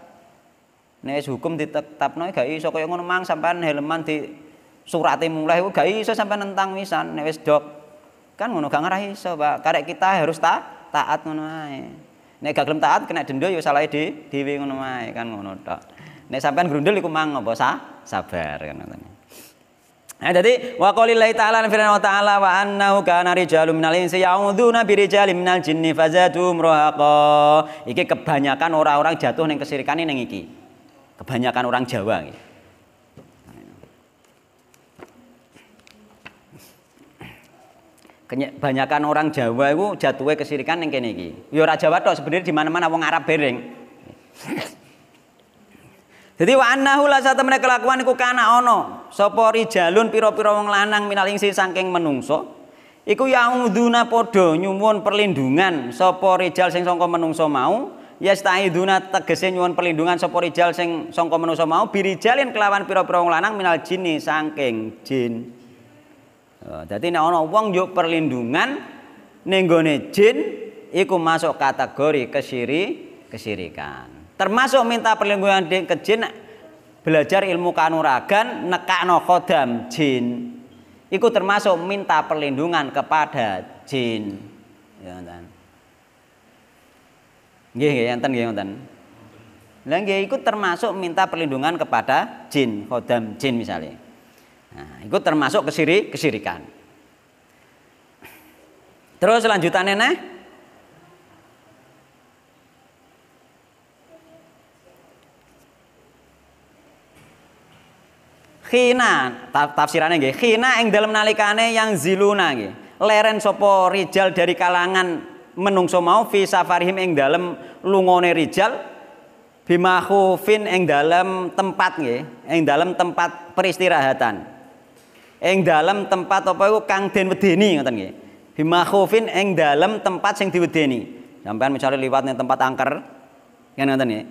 Speaker 2: nek hukum ditetapno gak iso kaya ngono mang sampean helman di surate mulai gak iso sampean nentang misan nek dok kan ngono gak ngarah iso pak karek kita harus ta, taat ngono ae nek gak gelem taat kena denda ya salah di dhewe ngono ae kan ngono tok nek sampean grundel iku mang apa sa, sabar kan ngoten Nah, jadi wa qulillahi ta'ala firman Allah ta'ala wa annahu kana rijalun minal insi bi rijalin minal jinni fazadum rahaqa. Iki kebanyakan orang-orang jatuh ning kesirikan ning iki. Kebanyakan orang Jawa iki. Kebanyakan orang Jawa itu jatuhnya kesirikan yang kayak iki. Yo ya Raja Jawa sebenarnya di mana-mana wong Arab bereng. Jadi wa annahu la satamene kelakuan iku kana ono sapa rijalun pira-pira wong lanang minal ingsi saking menungso iku yauduna padha nyuwun perlindungan sapa rijal sing songko menungso mau yastaiduna tegese nyuwun perlindungan sapa rijal sing songko menungso mau birijalin kelawan pira-pira wong lanang minal jinni saking jin. Jadi oh, nek ana wong yo perlindungan ning gone jin iku masuk kategori kesiri kesirikan. Termasuk minta perlindungan ke jin belajar ilmu kanuragan nekakno kodam jin. itu termasuk minta perlindungan kepada jin. Ya Nggih nggih enten nggih ngoten. Lah nggih iku termasuk minta perlindungan kepada jin, kodam jin misalnya. Nah, itu termasuk kesiri, kesirikan. Terus selanjutannya khina tafsirannya nggih khina ing dalam nalikane yang ziluna nggih leren sopo rijal dari kalangan menungso mau fi safarihim ing dalam lungone rijal bima khufin ing dalam tempat nggih ing dalam tempat peristirahatan ing dalam tempat apa iku kang den wedeni ngoten nggih bima khufin ing dalam tempat sing diwedeni sampean mencari liwat ning tempat angker kan ngoten nggih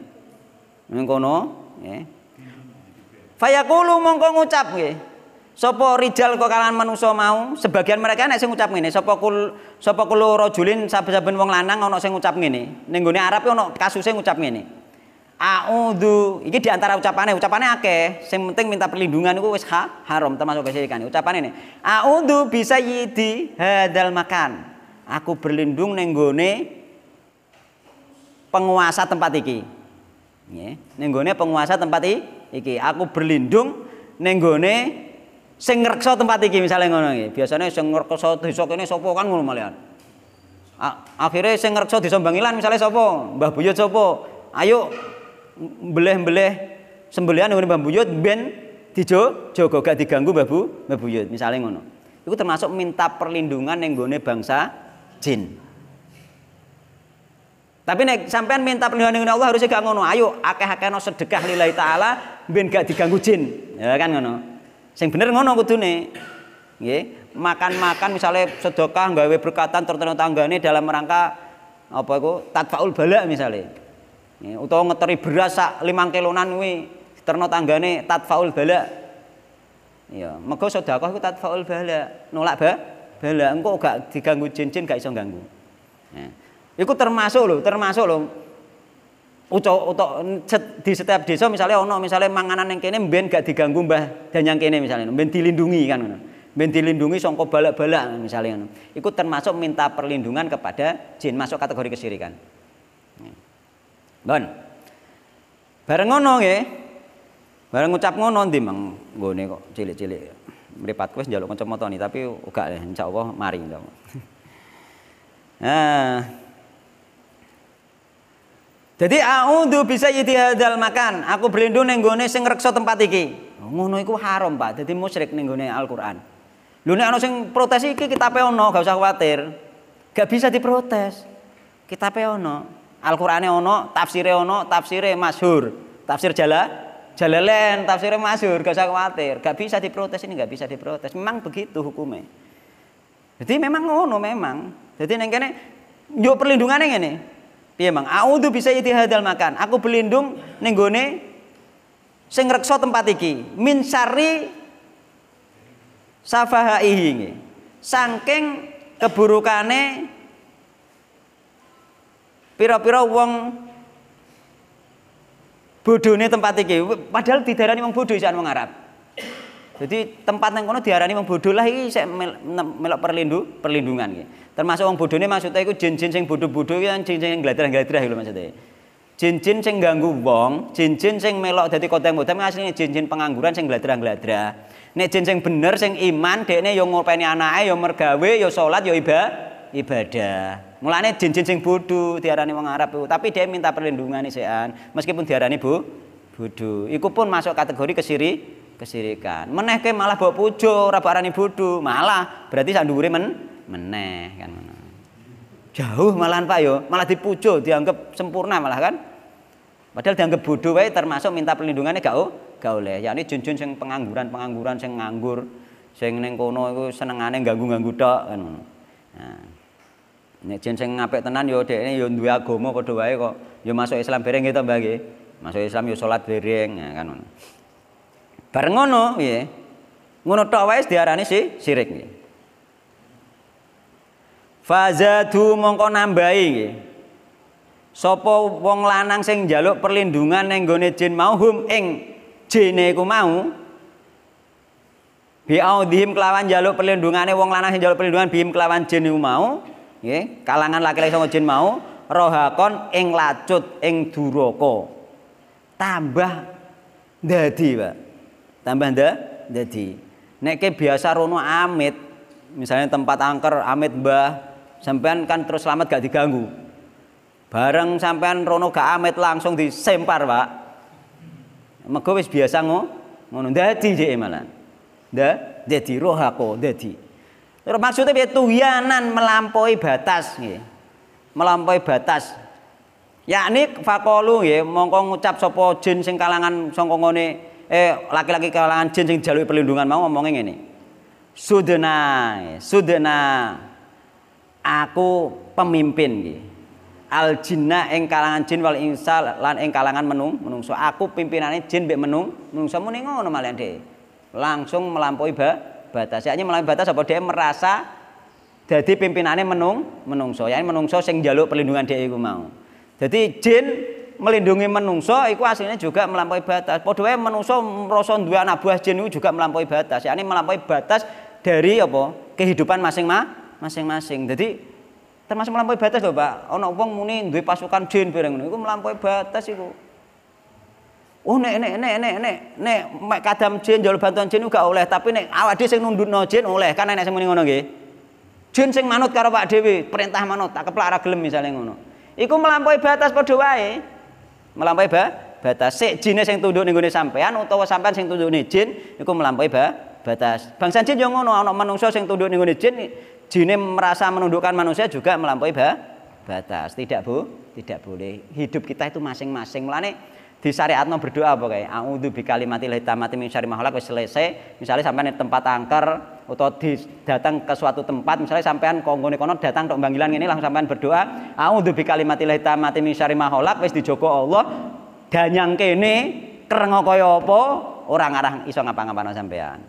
Speaker 2: ning kono nggih Fayaqulu mongko ngucap nggih. Sopo rijal kok kalangan manusia mau, sebagian mereka nek sing ngucap ngene, sapa kul sapa kulo rajulin saben-saben wong lanang ana sing ngucap ngene. Ning gone Arab ana kasuse ngucap ngene. A'udzu. Iki diantara ucapane, ucapane akeh. Sing penting minta perlindungan iku wis ha, haram termasuk kesyirikan. Ucapane ini. A'udzu yidi hadal makan. Aku berlindung ning gone penguasa tempat iki. Nenggone penguasa tempat iki, aku berlindung nenggone sengrekso sing ngrekso tempat iki misalnya ngono iki. Biasane sing ngrekso desa kene sapa kan ngono malian. Akhire sing ngrekso desa Bangilan misalnya sapa? Mbah Buyut sapa? Ayo mbeleh-mbeleh sembelian ngene Mbah Buyut ben dijo jaga gak diganggu Mbah Bu, Mbah Buyut misalnya ngono. Iku termasuk minta perlindungan nenggone bangsa jin. Tapi nek sampean minta perlindungan dengan Allah harusnya gak ngono. Ayo akeh-akeh no sedekah lillahi taala ben gak diganggu jin. Ya kan ngono. Sing bener ngono kudune. Nggih, makan-makan misalnya sedekah nggawe berkatan tertentu tanggane dalam rangka apa iku tadfaul bala misalnya. Nggih, utawa ngeteri beras sak 5 kilonan kuwi terno tanggane tadfaul bala. Ya, mego sedekah iku tadfaul bala, nolak ba bala engko gak diganggu jin-jin gak iso ganggu. Nah. Iku termasuk loh, termasuk loh. Uco, untuk di setiap desa misalnya ono misalnya manganan yang kene ben gak diganggu mbah dan yang kene misalnya ben dilindungi kan ben dilindungi songko balak-balak misalnya ikut Iku termasuk minta perlindungan kepada jin masuk kategori kesirikan. Hmm. Bon. Bareng ngono nggih. Bareng ngucap ngono ndi Mang nggone kok cilik-cilik. Mripat wis njaluk kacamata tapi uga insyaallah mari insyaallah. Nah, jadi a'udzu bisa hadzal makan. Aku berlindung ning gone sing ngrekso tempat iki. Ngono iku haram, Pak. Jadi musyrik nenggone gone Al-Qur'an. Lho nek ana sing protes iki kitabe ono, gak usah khawatir. Gak bisa diprotes. Kitabe ono. Al-Qur'ane ono, tafsire ono, tafsire masyhur. Tafsir jala Jalalain, tafsire masyhur, gak usah khawatir. Gak bisa diprotes ini gak bisa diprotes. Memang begitu hukumnya. Jadi memang ngono memang. Jadi ning kene perlindungannya ini. Piye Mang? A'udzu bisa hadal makan. Aku berlindung nenggone, gone sing reksa tempat iki. Min safaha safahaihi. Saking keburukane pira-pira wong bodone tempat iki. Padahal didarani wong bodho jangan wong Arab. Jadi tempat yang kono diarani wong bodoh lah iki sik melok perlindu, perlindungan iki. Termasuk wong bodone maksudnya iku jin-jin sing bodoh-bodoh iki kan jin-jin sing gladrah-gladrah maksudnya. Jin-jin sing ganggu wong, jin-jin sing melok dadi yang koteng kan asline jin-jin pengangguran sing gladrah-gladrah. Nek jin sing bener sing iman dekne yo ngopeni anake yo mergawe yo salat yo iba, ibadah. Mulane jin-jin sing bodoh diarani wong Arab iku, tapi dia minta perlindungan isean meskipun diarani bu bodoh. Iku pun masuk kategori kesiri kesirikan. Meneh ke malah bawa pujo, ora arani bodho, malah berarti sak men meneh kan Jauh malahan Pak yo, malah dipujo, dianggap sempurna malah kan. Padahal dianggap bodoh wae termasuk minta perlindungannya gak oh, gak oleh. Ya ini junjun sing pengangguran, pengangguran sing nganggur, sing neng kono seneng senengane ganggu-ganggu tok kan Nah. jen sing apik tenan yo ini yo duwe agama padha wae kok. Yo masuk Islam bereng gitu Mbak Masuk Islam yo salat ya, kan Bareng ngono, piye? Ngono tok wae diarani si sirik nggih. Fazadu mongko nambahi nggih. Sapa wong lanang sing njaluk perlindungan ning gone jin mau hum ing jene iku mau biaudhim kelawan njaluk perlindungane wong lanang sing jaluk perlindungan bihim kelawan jin iku mau nggih, kalangan laki-laki sanga jin mau rohakon ing lacut ing duraka. Tambah dadi, Pak tambah nda jadi nek biasa rono amit misalnya tempat angker amit mbah sampean kan terus selamat gak diganggu bareng sampean rono gak amit langsung disempar pak mego wis biasa ngono ngono dadi jek malan nda dadi rohako dadi maksudnya piye tuyanan melampaui batas nggih melampaui batas yakni fakolu nggih mongko ngucap sapa jin sing kalangan sangka ngene eh laki-laki kalangan jin sing jalui perlindungan mau ngomongnya ini sudena sudena aku pemimpin al jinna ing kalangan jin wal insa lan ing kalangan menung menungso aku pimpinannya jin mbek menung menungso muni ngono malah dhek langsung melampaui ba, batas ya melampaui batas apa dia merasa jadi pimpinannya menung menungso ya menungso sing jaluk perlindungan dia iku mau jadi jin melindungi menungso itu aslinya juga melampaui batas. Padha menungso merasa dua anak buah jin itu juga melampaui batas. Ini melampaui batas dari apa? kehidupan masing-masing. masing Jadi termasuk melampaui batas lho, Pak. Ana wong muni dua pasukan jin bareng ngono iku melampaui batas iku. Oh nek nek nek nek nek nek mek kadam jin njaluk bantuan jin uga oleh, tapi nek yang sing no jin oleh, kan nek sing muni ngono nggih. Jin sing manut karo Pak Dewi, perintah manut, tak keplak ra misalnya ngono. Iku melampaui batas padha wae melampaui ba batas. Sik jine sing tunduk ning gone sampean utawa sampean sing tunduk ning jin iku melampaui ba batas. Bangsa jin yo ngono ana manungsa sing tunduk ning gone jin jine merasa menundukkan manusia juga melampaui ba batas. Tidak, Bu. Tidak boleh. Hidup kita itu masing-masing. melani -masing di syariat mau berdoa apa kayak auzu bi kalimatil hitamati min syari selesai misalnya sampai di tempat angker atau di, datang ke suatu tempat misalnya sampean konggone kono datang untuk panggilan ini langsung sampean berdoa auzu bi kalimatil hitamati min syari mahalak wis dijogo Allah yang kene kerengo kaya apa orang arah iso ngapa-ngapano sampean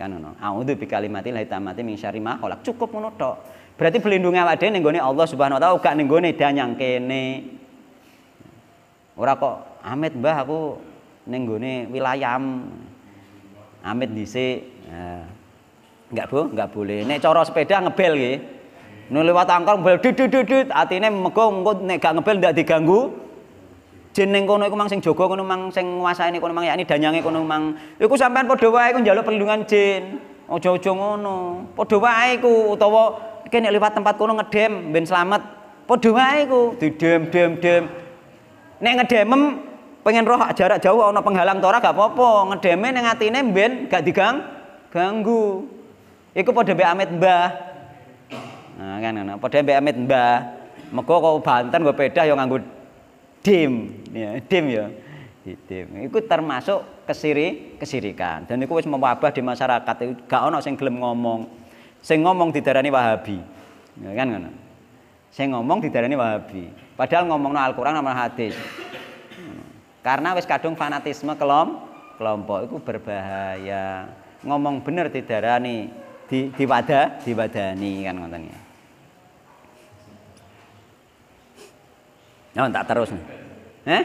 Speaker 2: kan ngono auzu bi kalimatil hitamati min syari mahalak cukup ngono tok berarti pelindungnya ada dhewe Allah Subhanahu wa taala gak ning dan yang kene ora kok amit mbah aku ning wilayah wilayam amit dhisik enggak nah, bu enggak boleh nek cara sepeda ngebel nggih nu lewat angkor bel dut dut dut atine mego engko nek gak ngebel ndak diganggu jeneng kono iku mang sing jaga kono mang sing nguasani kono mang yakni danyange kono mang iku sampean padha wae iku njaluk perlindungan jin aja-aja ngono padha wae iku utawa kene lewat tempat kono ngedem ben selamat padha wae iku didem dem dem nek ngedemem pengen roh jarak jauh ana penghalang tora gak apa ngedemen ngedeme ning ben gak digang ganggu. Iku pada be Amit Mbah. Nah, kan ngono. Padha mbek Amit Mbah. Mego kok Banten gue pedah yang nganggo dim, ya, dim ya. Dim. Iku termasuk kesiri kesirikan. Dan iku wis mewabah di masyarakat. Gak ono sing gelem ngomong. Sing ngomong didarani Wahabi. Ya kan ngono. Sing ngomong didarani Wahabi. Padahal no Al-Qur'an sama hadis. Karena wis kadung fanatisme kelom kelompok itu berbahaya. Ngomong bener didarani di wadah diwadani kan ngomongnya. ya. Nah, tak terus nih. Eh?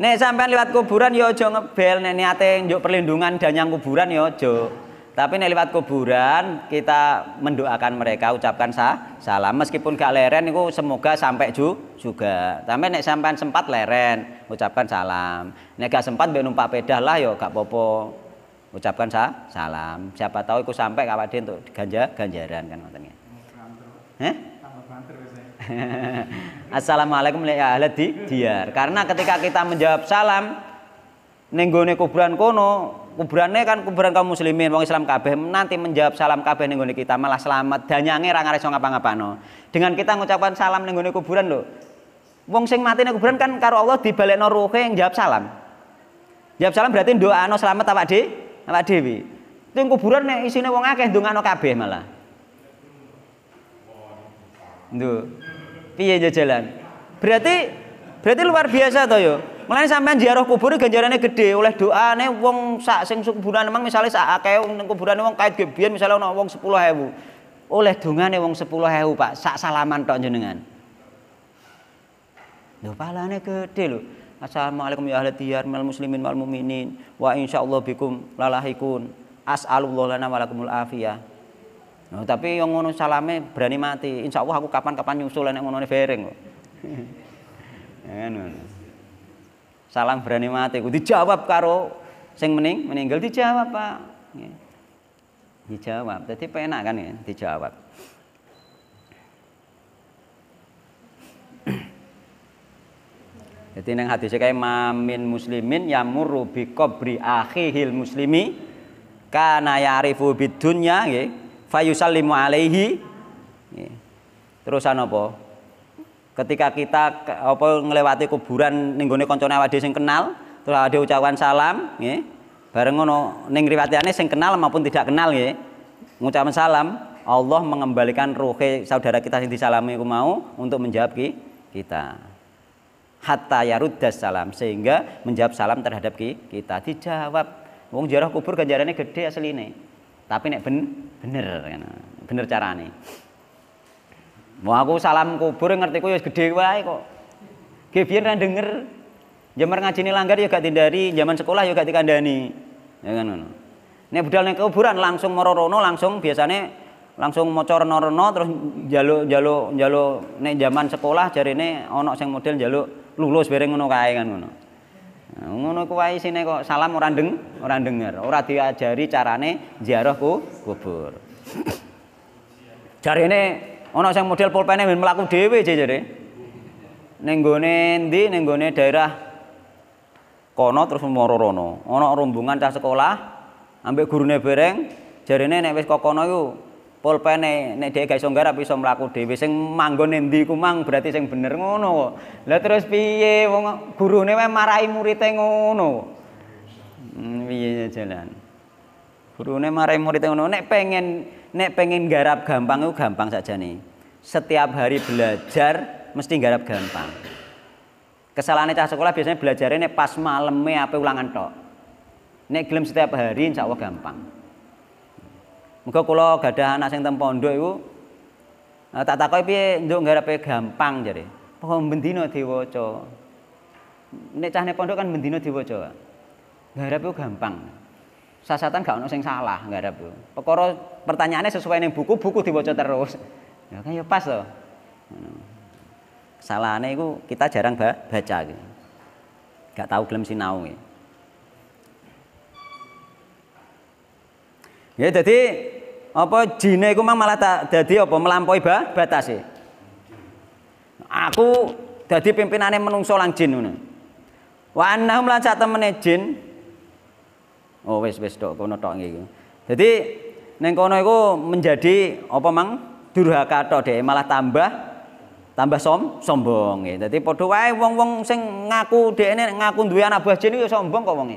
Speaker 2: Nih sampean lewat kuburan yo ya aja ngebel nek niate njuk perlindungan yang kuburan yo ya aja. Tapi nek lewat kuburan kita mendoakan mereka ucapkan sah, salam meskipun gak leren itu semoga sampai ju, juga. Tapi nek sampean sempat leren ucapkan salam. Nek gak sempat ben numpak pedah lah yo gak popo. Ucapkan sah, salam. Siapa tahu iku sampai ke dhewe untuk ganja ganjaran kan ngoten ya. Assalamualaikum ya ahli di diar. Karena ketika kita menjawab salam, Nenggone kuburan kono, kuburannya kan kuburan kaum muslimin wong Islam kabeh nanti menjawab salam kabeh nenggone kita malah selamat danyange ra ngareso ngapa-ngapano. Dengan kita ngucapkan salam nenggone kuburan lho. Wong sing mati kuburan kan karo Allah dibalekno ruhe yang jawab salam. Jawab salam berarti doa no selamat awak dhewe, awak dhewe. Ning kuburan nek isine wong akeh no kabeh malah. Duh. Piye jalan? Berarti berarti luar biasa to yo. Mulane sampean ziarah kubur ganjarannya gede oleh doane wong sak sing kuburan emang misalnya sak akeh wong kuburan wong kait gebian misalnya ana wong 10.000. Oleh dongane wong 10.000, Pak. Sak salaman tok jenengan. Lho pahalane gede lho. Assalamualaikum ya ahli diyar mal muslimin wal muminin wa insyaallah bikum lalahikun. As'alullah lana wa lakumul afiyah. Nah, tapi yang ngono salame berani mati. Insya Allah aku kapan-kapan nyusul enak ngono ne bereng Salam berani mati ku dijawab karo sing mening meninggal dijawab Pak ya. dijawab jadi penak kan ya dijawab Jadi nang hadisnya kayak mamin muslimin yamurru bi kubri akhihil muslimi kana ya'rifu bidunya nggih fayusallimu alaihi nggih. Terusan apa? ketika kita apa ngelewati kuburan ning gone kancane awake sing kenal terus ada ucapan salam nggih bareng ngono ning riwayatane sing kenal maupun tidak kenal nggih ngucapan salam Allah mengembalikan ruhe saudara kita yang disalami aku mau untuk menjawab ki, kita hatta yaruddas salam sehingga menjawab salam terhadap ki, kita dijawab wong jarah kubur ganjarannya gede asli ini, tapi nek ben bener bener carane Mau aku salam kubur ngerti ku ya gede wae kok. Ki biyen ra denger. Jamar ya ngajine langgar ya gak tindari, zaman sekolah ya gak dikandani. Ya kan ngono. Nek budal nek kuburan langsung mororono langsung biasanya langsung maca norono terus jaluk jaluk jaluk nek zaman sekolah jarine ana sing model jaluk lulus bareng ngono kae kan ngono. Nah, ngono kuwi sine kok salam ora deng, ora denger, ora diajari carane ziarah kubur. Jarine Ono sing model pulpene ben mlaku dhewe jare. Ning gone endi ning gone daerah kono terus moro rono. Ono rombongan cah sekolah ambek gurune bereng jarine nek wis kokono iku pulpene nek dhek gak iso nggarap iso mlaku dhewe sing manggon endi ku mang berarti sing bener ngono kok. Lah terus piye wong gurune wae marahi murid e ngono. Hmm, piye jalan. Gurune marai murid ngono, nek pengen nek pengen garap gampang itu gampang saja nih. Setiap hari belajar mesti garap gampang. Kesalahannya cah sekolah biasanya belajarnya nek pas malamnya apa ulangan tok. Nek gelem setiap hari insya Allah gampang. Muga gak ada anak yang teng pondok iku eh, tak takoki piye untuk garapnya gampang jadi. Pokoke bendino diwaca. Nek cahne pondok kan bendino diwaca. Garapnya gampang sasatan gak ono sing salah nggak ada bu perkara pertanyaannya sesuai nih buku buku dibaca terus ya kan ya pas loh kesalahannya itu kita jarang baca gitu. gak tahu gelem sinau gitu. ya jadi apa jine itu malah tak jadi apa melampaui ba, batas sih e? aku jadi pimpinannya menungso lang jin ngono wa annahum lan jin Oh wes wes dok kono tok gitu. Jadi neng kono itu menjadi apa mang durhaka tok deh malah tambah tambah som sombong gitu. E. Jadi padha wae wong-wong sing ngaku dhekne ngaku duwe anak buah jin ya sombong kok wong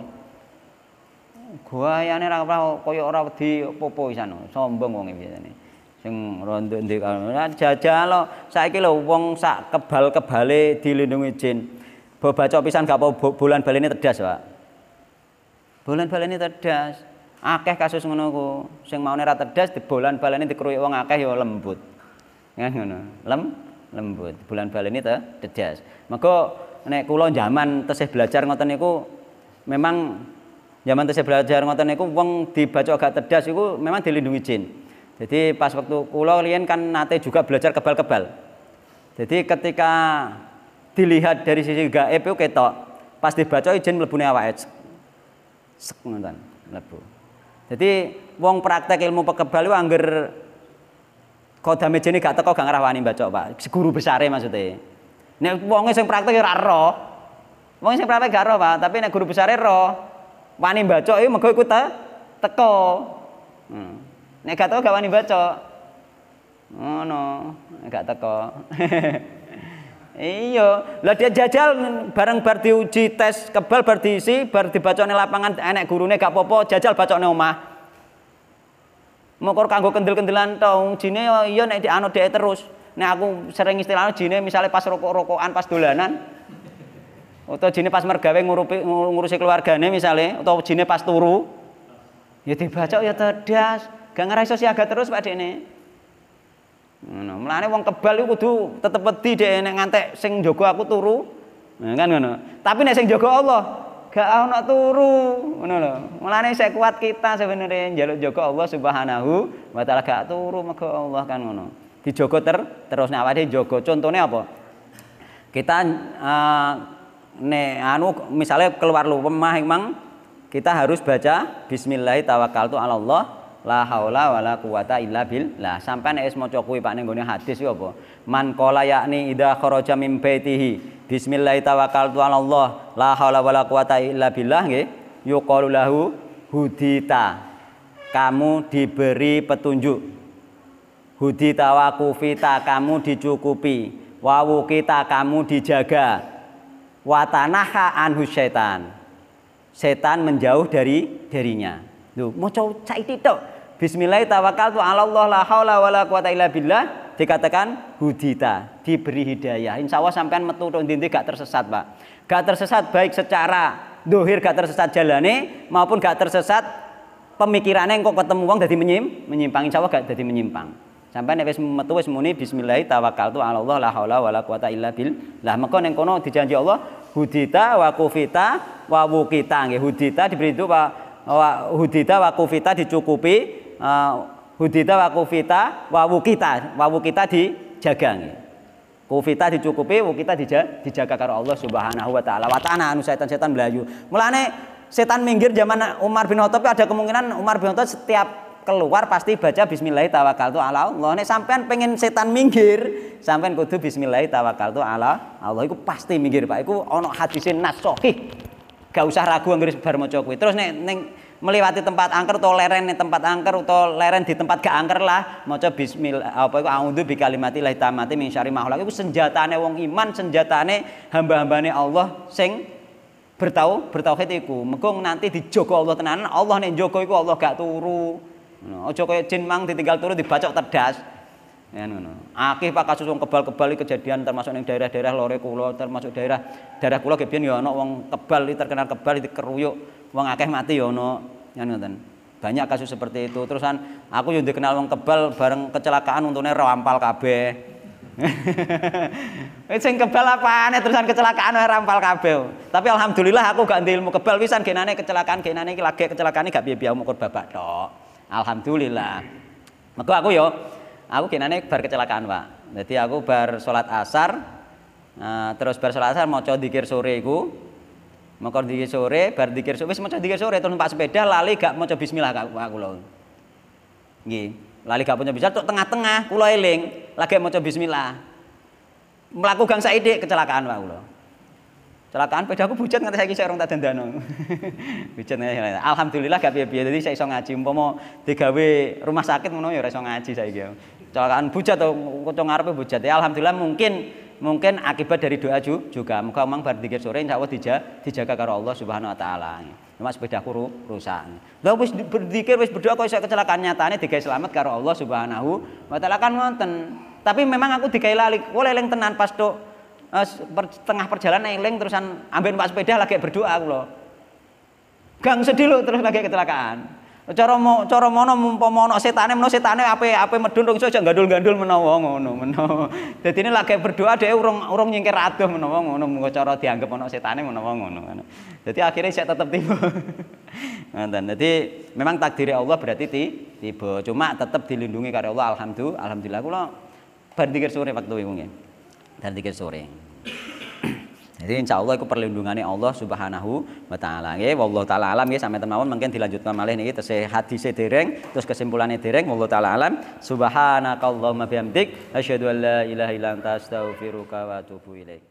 Speaker 2: Gua wonge. Gayane ra koyo orang wedi popo
Speaker 1: isan sombong wong ini. E biasane.
Speaker 2: sing rondo kalau jajal lo saya lho wong sak kebal-kebale dilindungi jin. Bobacok pisan gak apa bulan balene tedas, Pak bolan-balani terdas. Akeh kasus ngono ku. Sing maune ra terdas dibolan-balani dikruyuk wong akeh ya lembut. Kan ngono. Lem lembut. Bolan-balani terdas. Maka nek kula zaman tesih belajar ngoten niku memang zaman tesih belajar ngoten niku wong dibaca agak terdas iku memang dilindungi jin. Jadi pas waktu kula riyen kan nate juga belajar kebal-kebal. Jadi ketika dilihat dari sisi gaib itu ketok, pas dibaca izin awak awake sek ngoten mlebu. Jadi wong praktek ilmu pekebal ku angger kodame jene gak teko gak ngrawani baca Pak. Guru besare maksudnya. Nek wonge sing praktek ya ora ro. Wong sing praktek gak ro, Pak, tapi nek guru besare ro, wani mbacok iki mergo iku te, teko. Hmm. Nek gak teko gak wani baca Ngono, oh, gak teko. Iya, lah dia jajal bareng bar diuji tes kebal bar diisi, bar dibacone lapangan enek gurune gak popo, jajal bacone omah. Mokor kanggo kendil-kendilan tong, jine oh, iya nek dianut dhek terus. Nek aku sering istilahnya jine misalnya pas rokok-rokokan, pas dolanan. Atau jine pas mergawe ngurupi, ngurusi keluargane misalnya, atau jine pas turu. Ya dibacok ya tedas, gak ngerasa siaga terus Pak dene? Ngono. Mulane wong kebal iku kudu tetep wedi dhek nek ngantek sing jaga aku turu. Nah, kan ngono. Tapi nek sing jaga Allah gak ana turu, ngono lho. Mulane sik kuat kita sebenarnya njaluk jaga Allah Subhanahu wa taala gak turu mega Allah kan ngono. Dijogo ter terus nek awake jaga contohnya apa? Kita uh, anu misalnya keluar lu pemah emang kita harus baca bismillahirrahmanirrahim tawakkaltu Allah la haula wala quwata illa billah. Sampeyan wis maca kuwi Pak ning gone hadis yo apa? Man qala yakni idza kharaja min baitihi bismillahirrahmanirrahim tawakkaltu allah la haula wala quwata illa billah nggih yuqalu lahu hudita. Kamu diberi petunjuk. Hudita wa kufita kamu dicukupi. Wawu kita kamu dijaga. Watanaha anhu setan. Setan menjauh dari darinya. Lho, maca cai tok. Bismillah tawakkaltu 'ala Allah la haula wala quwata illa billah dikatakan hudita, diberi hidayah. Insya Allah sampean metu tok ndi gak tersesat, Pak. Gak tersesat baik secara dohir gak tersesat jalane maupun gak tersesat pemikirannya engkau ketemu wong jadi menyim, menyimpang insya Allah gak jadi menyimpang. Sampai nek wis metu wis muni Bismillahirrahmanirrahim tawakkaltu 'ala Allah la haula wala quwata illa billah. Maka ning kono dijanji Allah hudita wa kufita wa wukita nggih hudita diberi itu Pak hudita wa kufita dicukupi eh, hudita wa kufita wa wukita wa wukita dijaga Kufita dicukupi, kita dijaga, dijaga karo Allah Subhanahu wa taala. Watana anu setan-setan belayu. Mulane setan minggir zaman Umar bin Khattab ada kemungkinan Umar bin Khattab
Speaker 1: setiap
Speaker 2: keluar pasti baca bismillahirrahmanirrahim tu ala Allah. Nek sampean pengen setan minggir, sampean kudu bismillahirrahmanirrahim tu ala Allah iku pasti minggir, Pak. Iku ana hadise nas Gak usah ragu anggere bar maca kuwi. Terus nek ning melewati tempat angker atau leren di tempat angker atau leren di tempat gak angker lah maca bismillah apa iku auzu bi kalimatillah tamati min syarri ma senjata senjatane wong iman senjatane hamba-hambane Allah sing bertau bertauhid iku mengko nanti dijogo Allah tenanan Allah nek jogo iku Allah gak turu Ojo kaya jin mang ditinggal turu dibacok terdas ya ngono akeh pak kasus wong kebal-kebal kejadian termasuk yang daerah-daerah lore kulo termasuk daerah daerah kulo gebian ya ana wong kebal terkenal kebal dikeruyuk wong akeh mati ya Yang nonton banyak kasus seperti itu terusan aku yang dikenal wong kebal bareng kecelakaan untungnya rampal kabeh sing kebal apa aneh? terusan kecelakaan wae rampal kabeh. Tapi alhamdulillah aku gak ndek ilmu kebal wisan genane kecelakaan genane iki lagi kecelakaan gak piye-piye umur babak tok. Alhamdulillah. Maka aku yo aku nih bar kecelakaan pak jadi aku bar sholat asar uh, terus bar sholat asar mau coba dikir sore iku mau dikir sore bar dikir sore mau mau dikir sore terus pak sepeda lali gak mau coba bismillah kak aku loh gih lali gak punya bismillah tengah-tengah loh eling lagi mau coba bismillah melakukan saya ide kecelakaan pak loh Celakaan pedaku bujat nggak saiki saya orang tak dandano. bujat Alhamdulillah gak biar biar Jadi saya iso ngaji tiga digawe rumah sakit mau ya saya iso ngaji gitu kecelakaan bujat atau kocok ngarep ya bujat ya alhamdulillah mungkin mungkin akibat dari doa juga muka memang bar dikir sore insya Allah dijaga, dijaga karo Allah subhanahu wa ta'ala cuma sepeda kuru rusak lho wis berdikir wis berdoa kok bisa kecelakaan nyatane digawe selamat karo Allah subhanahu wa ta'ala kan wonten tapi memang aku digawe lali oleh leleng tenan pas tok tengah perjalanan eling terusan ambil pak sepeda lagi berdoa aku loh gang sedih lo terus lagi kecelakaan Cara mo, cara mono ana setane menawa setane ape ape medun rung aja gandul-gandul menawa ngono menawa. Dadi ini lagi berdoa dhek urung urung nyingkir adoh menawa ngono mung cara dianggep ana setane menawa ngono. Dadi akhirnya saya tetep tiba. Ngoten. Dadi memang takdiri Allah berarti ti, tiba. Cuma tetep dilindungi karo Allah alhamdulillah. Alhamdulillah kula bar sore waktu wingi. Dan dikir sore. Jadi insya Allah itu perlindungannya Allah subhanahu wa ta'ala ya, Wallah ta'ala alam ya, sampai teman teman mungkin dilanjutkan malah ini Terus hadisnya dereng, terus kesimpulannya dereng Wallah ta'ala alam Subhanakallahumma bihamdik Asyadu an la ilaha ta'astaghfiruka wa atubu ilaih